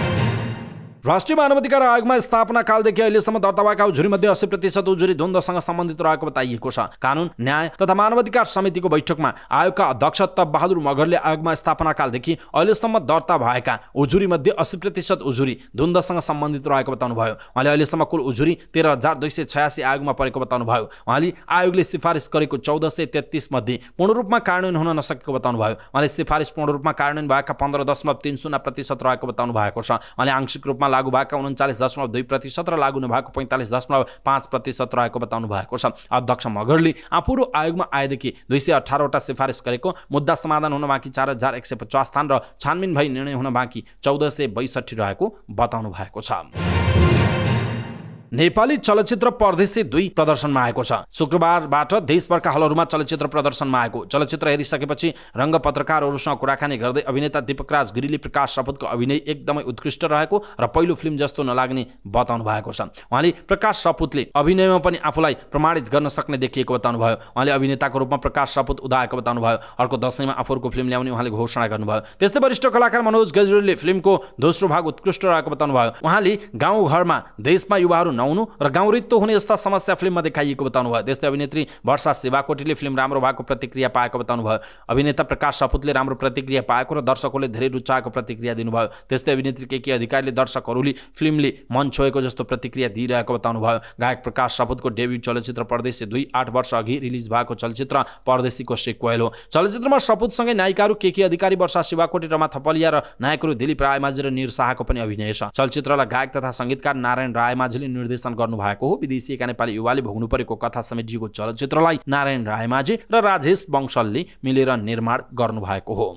राष्ट्रिय मानवाधिकार आयोगमा स्थापना कालदेखि अहिलेसम्म दर्ता भएका उजुरीमध्ये अस्सी प्रतिशत उजुरी द्वन्द्वसँग सम्बन्धित रहेको बताइएको छ कानुन न्याय तथा मानवाधिकार समितिको बैठकमा आयोगका अध्यक्ष तप बहादुर मगरले आयोगमा स्थापना कालदेखि अहिलेसम्म दर्ता भएका उजुरी मध्ये अस्सी प्रतिशत उजुरी द्वन्द्वसँग सम्बन्धित रहेको बताउनुभयो उहाँले अहिलेसम्म कुल उजुरी तेह्र हजार दुई सय छयासी आयोगमा परेको बताउनुभयो उहाँले आयोगले सिफारिस गरेको चौध सय तेत्तिस मध्ये पूर्ण रूपमा कार्यान्वयन हुन नसकेको बताउनुभयो उहाँले सिफारिस पूर्ण रूपमा कार्यान्वयन भएका पन्ध्र दशमलव तिन शून्य प्रतिशत रहेको बताउनु भएको छ उहाँले आंशिक रूपमा लागु भएका उन्चालिस दशमलव दुई प्रतिशत र लागू नभएको पैँतालिस दशमलव पाँच प्रतिशत रहेको बताउनु भएको छ अध्यक्ष मगरले आफू आयोगमा आएदेखि दुई सय अठारवटा सिफारिस गरेको मुद्दा समाधान हुन बाँकी चार हजार एक सय पचास स्थान र छानबिन भई निर्णय हुन बाँकी चौध सय बैसठी रहेको बताउनु भएको छ नेपाली चलचित्र परदेशी दुई प्रदर्शनमा आएको छ शुक्रबारबाट देशभरका हलहरूमा चलचित्र प्रदर्शनमा आएको चलचित्र हेरिसकेपछि रङ्ग पत्रकारहरूसँग कुराकानी गर्दै अभिनेता दीपक राज गिरीले प्रकाश शपथको अभिनय एकदमै उत्कृष्ट रहेको र पहिलो फिल्म जस्तो नलाग्ने बताउनु भएको छ उहाँले प्रकाश सपुतले अभिनयमा पनि आफूलाई प्रमाणित गर्न सक्ने देखिएको बताउनु भयो उहाँले अभिनेताको रूपमा प्रकाश सपुत उदाएको भयो अर्को दसैँमा आफूहरूको फिल्म ल्याउने उहाँले घोषणा गर्नुभयो त्यस्तै वरिष्ठ कलाकार मनोज गजुरीले फिल्मको दोस्रो भाग उत्कृष्ट रहेको बताउनु भयो उहाँले गाउँघरमा देशमा युवाहरू नहुनु र गाउँ रित्तो हुने जस्ता समस्या फिल्ममा देखाइएको बताउनु भयो त्यस्तै अभिनेत्री वर्षा शिवाकोटीले फिल्म राम्रो भएको प्रतिक्रिया पाएको बताउनु भयो अभिनेता प्रकाश सपुतले राम्रो प्रतिक्रिया पाएको र दर्शकहरूले धेरै रुचाएको प्रतिक्रिया दिनुभयो त्यस्तै अभिनेत्री के के अधिकारीले दर्शकहरूले फिल्मले मन छोएको जस्तो प्रतिक्रिया दिइरहेको बताउनु भयो गायक प्रकाश सपुतको डेब्यु चलचित्र परदेशी दुई आठ वर्ष अघि रिलिज भएको चलचित्र परदेशीको सिक्वेल हो चलचित्रमा सपुतसँगै नायिकाहरू के के अधिकारी वर्षा शिवाकोटी रमा थपलिया र नायकहरू दिलीप रायमाझी र निर शाहको पनि अभिनय छ चलचित्रलाई गायक तथा सङ्गीतकार नारायण रायमाझीले निर्देश निर्देशन गर्नुभएको हो विदेशीका नेपाली युवाले भोग्नु परेको कथा समेटिएको चलचित्रलाई नारायण रायमाझी र राजेश वंशलले मिलेर निर्माण भएको हो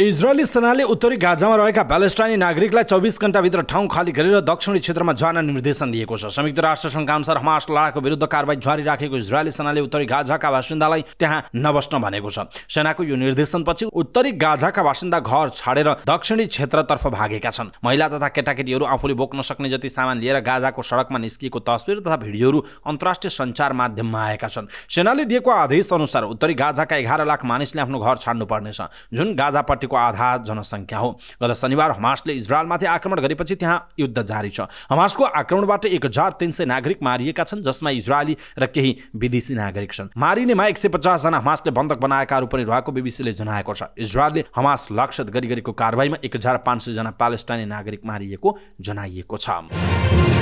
इजरायली सेनाले उत्तरी गाजामा रहेका प्यालेस्टाइनी नागरिकलाई चौबिस घन्टाभित्र ठाउँ खाली गरेर दक्षिणी क्षेत्रमा जान निर्देशन दिएको छ संयुक्त राष्ट्रसङ्घका अनुसार हमास लडाको विरुद्ध कारवाही जारी राखेको इजरायली सेनाले उत्तरी गाजाका बासिन्दालाई त्यहाँ नबस्न भनेको छ सेनाको यो निर्देशनपछि उत्तरी गाजाका बासिन्दा घर छाडेर दक्षिणी क्षेत्रतर्फ भागेका छन् महिला तथा केटाकेटीहरू आफूले बोक्न सक्ने जति सामान लिएर गाजाको सडकमा निस्किएको तस्विर तथा भिडियोहरू अन्तर्राष्ट्रिय सञ्चार माध्यममा आएका छन् सेनाले दिएको आदेश अनुसार उत्तरी गाजाका एघार लाख मानिसले आफ्नो घर छाड्नु पर्नेछ जुन गाजापट्टि इजरायलको आधा जनसङ्ख्या हो गत शनिबार हमासले इजरायलमाथि आक्रमण गरेपछि त्यहाँ युद्ध जारी छ हमासको आक्रमणबाट एक हजार तिन सय नागरिक मारिएका छन् जसमा इजरायली र केही विदेशी नागरिक छन् मारिनेमा एक सय पचासजना हमासले बन्धक बनाएकाहरू पनि रहेको बिबिसीले जनाएको छ इजरायलले हमास लक्षित गरी गरेको कारवाहीमा एक हजार पाँच सयजना पालेस्टाइनी नागरिक मारिएको जनाइएको छ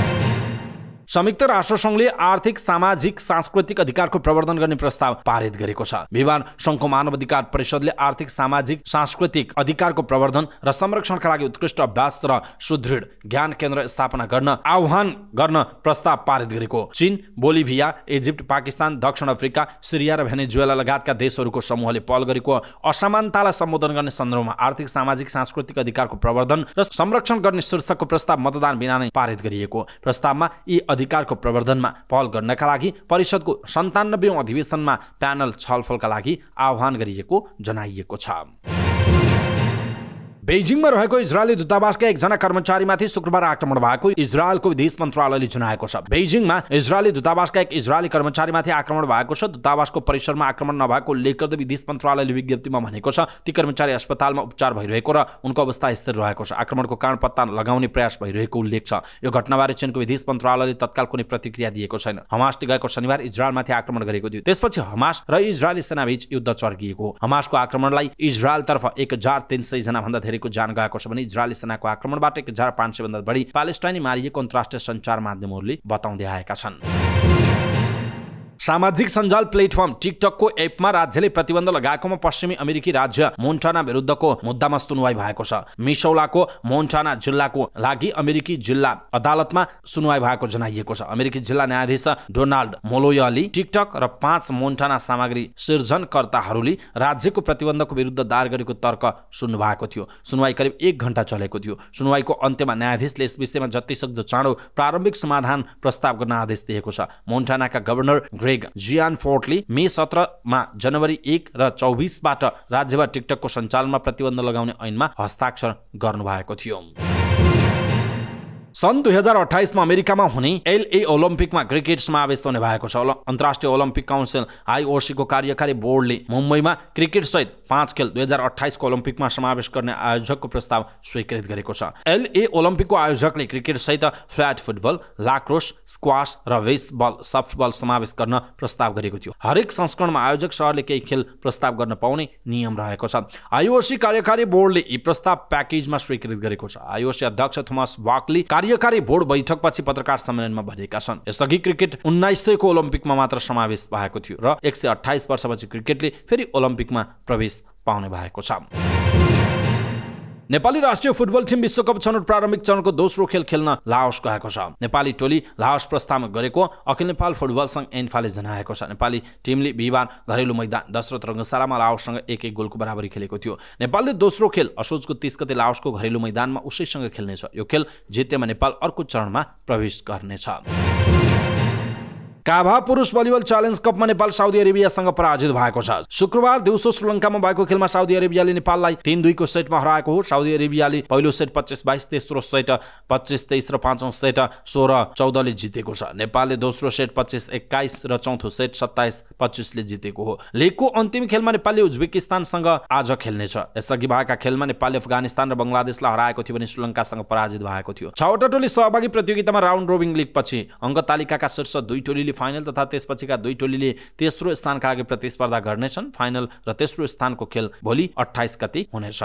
संयुक्त राष्ट्रसङ्घले आर्थिक सामाजिक सांस्कृतिक अधिकारको प्रवर्धन गर्ने प्रस्ताव पारित गरेको छ विमान संघको मानव अधिकार परिषदले आर्थिक सामाजिक सांस्कृतिक अधिकारको प्रवर्धन र संरक्षणका लागि उत्कृष्ट अभ्यास र सुदृढ ज्ञान केन्द्र स्थापना गर्न आह्वान गर्न प्रस्ताव पारित गरेको चीन बोलिभिया इजिप्ट पाकिस्तान दक्षिण अफ्रिका सिरिया र भेनेजुएला लगायतका देशहरूको समूहले पहल गरेको असमानतालाई सम्बोधन गर्ने सन्दर्भमा आर्थिक सामाजिक सांस्कृतिक अधिकारको प्रवर्धन र संरक्षण गर्ने शीर्षकको प्रस्ताव मतदान बिना नै पारित गरिएको प्रस्तावमा यी अधिकारको प्रवर्धनमा पहल गर्नका लागि परिषदको सन्तानब्बेौँ अधिवेशनमा प्यानल छलफलका लागि आह्वान गरिएको जनाइएको छ बेजिङमा रहेको इजरायली दूतावासका एकजना कर्मचारीमाथि शुक्रबार आक्रमण भएको इजरायलको विदेश मन्त्रालयले जनाएको छ बेजिङमा इजरायली दूतावासका एक इजरायली कर्मचारीमाथि आक्रमण भएको छ दूतावासको परिसरमा आक्रमण नभएको उल्लेख गर्दै विदेश मन्त्रालयले विज्ञप्तिमा भनेको छ ती कर्मचारी अस्पतालमा उपचार भइरहेको र उनको अवस्था स्थिर रहेको छ आक्रमणको कारण पत्ता लगाउने प्रयास भइरहेको उल्लेख छ यो घटनाबारे चीनको विदेश मन्त्रालयले तत्काल कुनै प्रतिक्रिया दिएको छैन हमासले गएको शनिबार इजरायलमाथि आक्रमण गरेको थियो त्यसपछि हमास र इजरायली सेनाबीच युद्ध चर्किएको हमासको आक्रमणलाई इजरायलतर्फ एक हजार तिन सयजना भन्दा धेरै गरेको गएको छ भने इजरायल सेनाको आक्रमणबाट एक हजार पाँच सयभन्दा बढी पालेस्टाइनी मारिएको अन्तर्राष्ट्रिय सञ्चार माध्यमहरूले बताउँदै आएका छन् सामाजिक सञ्जाल प्लेटफर्म टिकटकको एपमा राज्यले प्रतिबन्ध लगाएकोमा पश्चिमी अमेरिकी राज्य मोन्टाना विरुद्धको मुद्दामा सुनवाई भएको छ मिसौलाको मोन्टाना जिल्लाको लागि अमेरिकी जिल्ला अदालतमा सुनवाई भएको जनाइएको छ अमेरिकी जिल्ला न्यायाधीश डोनाल्ड मोलोयली टिकटक र पाँच मोन्टाना सामग्री सिर्जनकर्ताहरूले राज्यको प्रतिबन्धको विरुद्ध दायर गरेको तर्क सुन्नु भएको थियो सुनवाई करिब एक घन्टा चलेको थियो सुनवाईको अन्त्यमा न्यायाधीशले यस विषयमा जतिसक्दो चाँडो प्रारम्भिक समाधान प्रस्ताव गर्न आदेश दिएको छ मोन्टानाका गभर्नर ग्रेग जियान फोर्टले मे सत्रमा जनवरी एक र चौबिसबाट राज्यमा टिकटकको सञ्चालनमा प्रतिबन्ध लगाउने ऐनमा हस्ताक्षर गर्नुभएको थियो सन् दुई हजार अठाइसमा अमेरिकामा हुने एलए ओलम्पिकमा क्रिकेट समावेश हुने भएको छ ल अन्तर्राष्ट्रिय ओलम्पिक काउन्सिल आइओसीको कार्यकारी बोर्डले मुम्बईमा क्रिकेट सहित पाँच खेल दुई हजार अठाइसको ओलम्पिकमा समावेश गर्ने आयोजकको प्रस्ताव स्वीकृत गरेको छ एलए ओलम्पिकको आयोजकले क्रिकेट सहित फ्ल्याट फुटबल लाक्रोस स्क्वास र वेस्ट बल सफ्टबल समावेश गर्न प्रस्ताव गरेको थियो हरेक संस्करणमा आयोजक सहरले केही खेल प्रस्ताव गर्न पाउने नियम रहेको छ आइओसी कार्यकारी बोर्डले यी प्रस्ताव प्याकेजमा स्वीकृत गरेको छ आइओसी अध्यक्ष थोमस वाकली कार्यकारी बोर्ड बैठकपछि पत्रकार सम्मेलनमा भनेका छन् यसअघि क्रिकेट उन्नाइस सयको ओलम्पिकमा मात्र समावेश भएको थियो र एक सय अठाइस वर्षपछि क्रिकेटले फेरि ओलम्पिकमा प्रवेश पाउने भएको छ नेपाली राष्ट्रिय फुटबल टिम विश्वकप छनौट प्रारम्भिक चरणको दोस्रो खेल खेल्न लाओस गएको छ नेपाली टोली लाओस प्रस्थान गरेको अखिल नेपाल फुटबल सङ्घ एन्फाले जनाएको छ नेपाली टिमले बिहिबार घरेलु मैदान दशरथ रङ्गशालामा लाओससँग एक एक गोलको बराबरी खेलेको थियो नेपालले दोस्रो खेल असोजको तिस गते लाओसको घरेलु मैदानमा उसैसँग खेल्नेछ यो खेल जितेमा नेपाल अर्को चरणमा प्रवेश गर्नेछ काभा पुरुष भलिबल च्यालेन्ज कपमा नेपाल साउदी अरेबियासँग पराजित भएको छ शुक्रबार दिउँसो श्रीलङ्कामा भएको खेलमा साउदी अरेबियाले नेपाललाई तिन दुईको सेटमा हराएको हो साउदी अरेबियाले पहिलो सेट पच्चिस बाइस तेस्रो सेट पच्चिस तेइस र पाँचौँ सेट सोह्र चौधले जितेको छ नेपालले दोस्रो सेट पच्चिस एक्काइस र चौथो सेट सत्ताइस पच्चिसले जितेको हो लिगको अन्तिम खेलमा नेपालले उज्बेकिस्तानसँग आज खेल्नेछ यसअघि भएका खेलमा नेपालले अफगानिस्तान र बङ्गलादेशलाई हराएको थियो भने श्रीलङ्कासँग पराजित भएको थियो छवटा टोली सहभागी प्रतियोगितामा राउन्ड रोबिङ लिग पछि अङ्क तालिकाका शीर्ष दुई टोलीले फाइनल तथा त्यसपछिका दुई टोलीले तेस्रो स्थानका लागि प्रतिस्पर्धा गर्नेछन् फाइनल र तेस्रो स्थानको खेल भोलि अठाइस गति हुनेछ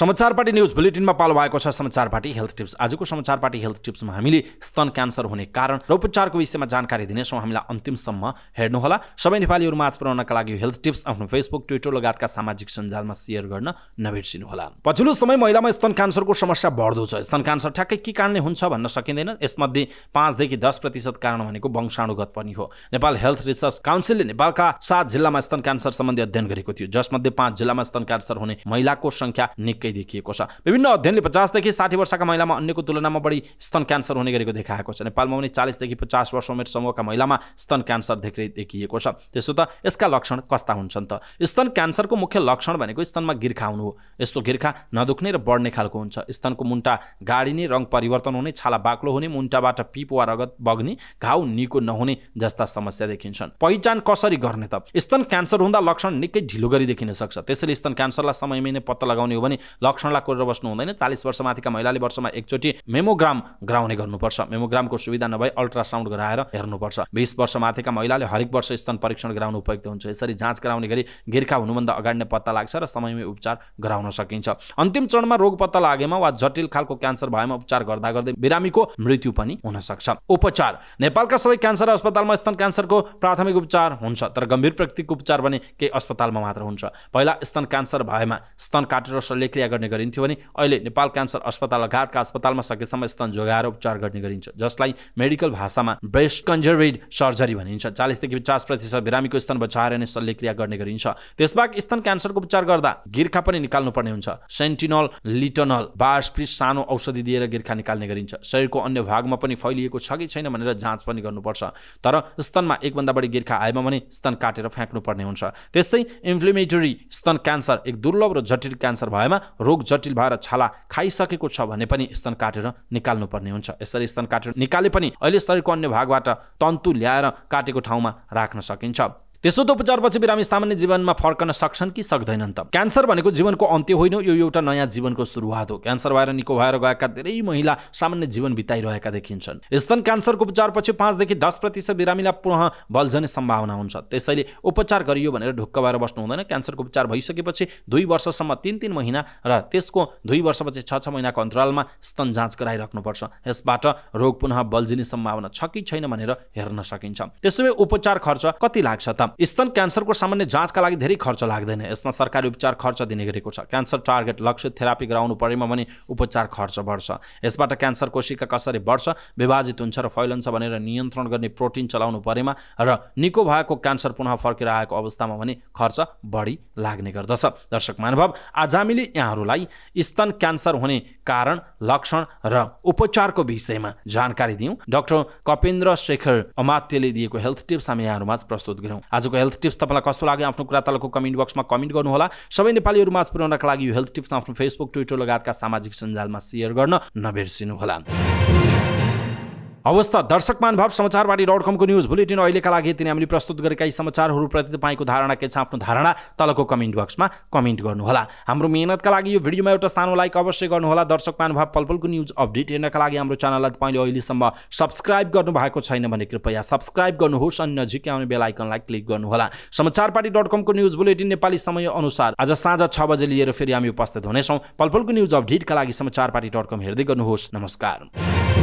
समाचार पार्टी न्युज बुलेटिनमा पालो भएको छ समाचार पार्टी हेल्थ टिप्स आजको समाचार पार्टी हेल्थ टिप्समा हामीले स्तन क्यान्सर हुने कारण र उपचारको विषयमा जानकारी दिनेछौँ हामीलाई अन्तिमसम्म हेर्नुहोला सबै नेपालीहरू माझ पुर्याउनका लागि हेल्थ टिप्स आफ्नो फेसबुक ट्विटर लगायतका सामाजिक सञ्जालमा सेयर गर्न नबिर्सिनुहोला पछिल्लो समय महिलामा स्तन क्यान्सरको समस्या बढ्दो छ स्तन क्यान्सर ठ्याक्कै के कारणले हुन्छ भन्न सकिँदैन यसमध्ये पाँचदेखि दस प्रतिशत कारण भनेको वंशाणुगत पनि हो नेपाल हेल्थ रिसर्च काउन्सिलले नेपालका सात जिल्लामा स्तन क्यान्सर सम्बन्धी अध्ययन गरेको थियो जसमध्ये पाँच जिल्लामा स्तन क्यान्सर हुने महिलाको सङ्ख्या निकै निकै देखिएको छ विभिन्न अध्ययनले पचासदेखि साठी वर्षका महिलामा अन्यको तुलनामा बढी स्तन क्यान्सर हुने गरेको देखाएको छ नेपालमा पनि चालिसदेखि पचास वर्ष उमेर समूहका महिलामा स्तन क्यान्सर धेरै देखिएको छ त्यसो त यसका लक्षण कस्ता हुन्छन् त स्तन क्यान्सरको मुख्य लक्षण भनेको स्तनमा गिर्खा हुनु हो यस्तो गिर्खा नदुख्ने र बढ्ने खालको हुन्छ स्तनको मुन्टा गाडिने रङ परिवर्तन हुने छाला बाक्लो हुने मुन्टाबाट पिप वा रगत बग्ने घाउ निको नहुने जस्ता समस्या देखिन्छन् पहिचान कसरी गर्ने त स्तन क्यान्सर हुँदा लक्षण निकै ढिलो गरी देखिन सक्छ त्यसैले स्तन क्यान्सरलाई समयमै नै पत्ता लगाउने हो भने लक्षणलाई कोरेर बस्नु हुँदैन चालिस वर्ष माथिका महिलाले वर्षमा एकचोटि मेमोग्राम गराउने गर्नुपर्छ मेमोग्रामको सुविधा नभए अल्ट्रासाउन्ड गराएर हेर्नुपर्छ बिस वर्ष माथिका महिलाले हरेक वर्ष स्तन परीक्षण गराउनु उपयुक्त हुन्छ यसरी जाँच गराउने गरी गिर्खा हुनुभन्दा अगाडि नै पत्ता लाग्छ र समयमै उपचार गराउन सकिन्छ अन्तिम चरणमा रोग पत्ता लागेमा वा जटिल खालको क्यान्सर भएमा उपचार गर्दा गर्दै बिरामीको मृत्यु पनि हुन सक्छ उपचार नेपालका सबै क्यान्सर अस्पतालमा स्तन क्यान्सरको प्राथमिक उपचार हुन्छ तर गम्भीर प्रकृतिको उपचार भने केही अस्पतालमा मात्र हुन्छ पहिला स्तन क्यान्सर भएमा स्तन काटेर शल्यक्रिया गर्ने गरिन्थ्यो भने अहिले नेपाल क्यान्सर अस्पताल लगायतका अस्पतालमा सकेसम्म स्तन जोगाएर उपचार गर्ने गरिन्छ जसलाई मेडिकल भाषामा ब्रेस्ट कन्जर्भेड सर्जरी भनिन्छ चालिसदेखि पचास प्रतिशत बिरामीको स्तन बचाएर नै शल्यक्रिया गर्ने गरिन्छ त्यसबाहेक स्तन क्यान्सरको उपचार गर्दा गिर्खा पनि निकाल्नुपर्ने हुन्छ सेन्टिनल लिटनल बाष्पी सानो औषधि दिएर गिर्खा निकाल्ने गरिन्छ शरीरको अन्य भागमा पनि फैलिएको छ कि छैन भनेर जाँच पनि गर्नुपर्छ तर स्तनमा एकभन्दा बढी गिर्खा आएमा भने स्तन काटेर फ्याँक्नुपर्ने हुन्छ त्यस्तै इन्फ्लेमेटरी स्तन क्यान्सर एक दुर्लभ र जटिल क्यान्सर भएमा रोग जटिल भएर छाला खाइसकेको छ भने पनि स्तन काटेर निकाल्नुपर्ने हुन्छ यसरी स्तन काटेर निकाले पनि अहिले शरीरको अन्य भागबाट तन्तु ल्याएर काटेको ठाउँमा राख्न सकिन्छ त्यसो त उपचारपछि बिरामी सामान्य जीवनमा फर्कन सक्छन् कि सक्दैनन् त क्यान्सर भनेको जीवनको अन्त्य होइन यो एउटा नयाँ जीवनको सुरुवात हो क्यान्सर भएर निको भएर गएका धेरै महिला सामान्य जीवन बिताइरहेका देखिन्छन् स्तन क्यान्सरको उपचारपछि पाँचदेखि दस प्रतिशत बिरामीलाई पुनः बल्झने सम्भावना हुन्छ त्यसैले उपचार गरियो भनेर ढुक्क भएर बस्नु हुँदैन क्यान्सरको उपचार भइसकेपछि दुई वर्षसम्म तिन तिन महिना र त्यसको दुई वर्षपछि छ छ महिनाको अन्तरालमा स्तन जाँच गराइराख्नुपर्छ यसबाट रोग पुनः बल्झिने सम्भावना छ कि छैन भनेर हेर्न सकिन्छ त्यसो उपचार खर्च कति लाग्छ त स्तन क्यान्सरको सामान्य जाँचका लागि धेरै खर्च लाग्दैन यसमा सरकारी उपचार खर्च दिने गरेको छ क्यान्सर टार्गेट लक्षित थेरापी गराउनु परेमा पनि उपचार खर्च बढ्छ यसबाट क्यान्सर कोशिका कसरी बढ्छ विभाजित हुन्छ र फैलन्छ भनेर नियन्त्रण गर्ने प्रोटिन चलाउनु परेमा र निको भएको क्यान्सर पुनः फर्केर आएको अवस्थामा भने खर्च बढी लाग्ने गर्दछ दर्शक महानुभाव आज हामीले यहाँहरूलाई स्तन क्यान्सर हुने कारण लक्षण र उपचारको विषयमा जानकारी दियौँ डाक्टर कपेन्द्र शेखर अमात्यले दिएको हेल्थ टिप्स हामी यहाँहरूमा प्रस्तुत गऱ्यौँ आजको हेल्थ टिप्स तपाईँलाई कस्तो लाग्यो आफ्नो कुरा तलको कमेन्ट बक्समा कमेन्ट गर्नुहोला सबै माझ पुर्याउनका लागि यो हेल्थ टिप्स आफ्नो फेसबुक ट्विटर लगायतका सामाजिक सञ्जालमा सेयर गर्न नबिर्सिनुहोला हवस् त दर्शक मानभाव समाचारवाणी डट कमको न्युज बुलेटिन अहिलेका लागि यति हामीले प्रस्तुत गरेका यी समाचारहरूप्रति तपाईँको धारणा के छ आफ्नो धारणा तलको कमेन्ट बक्समा कमेन्ट गर्नुहोला हाम्रो मेहनतका लागि यो भिडियोमा एउटा सानो लाइक अवश्य गर्नुहोला दर्शक मानभाव पलपलको न्युज अपडेट हेर्नका लागि हाम्रो च्यानललाई तपाईँले अहिलेसम्म सब्सक्राइब गर्नु भएको छैन भने कृपया सब्सक्राइब गर्नुहोस् अनि नजिकै आउने बेलायकनलाई क्लिक गर्नुहोला समाचार पार्टी डट कमको न्युज बुलेटिन नेपाली समय अनुसार आज साँझ छ बजे लिएर फेरि हामी उपस्थित हुनेछौँ पलपलको न्युज अपडेटका लागि समाचार पार्टी डट कम हेर्दै गर्नुहोस् नमस्कार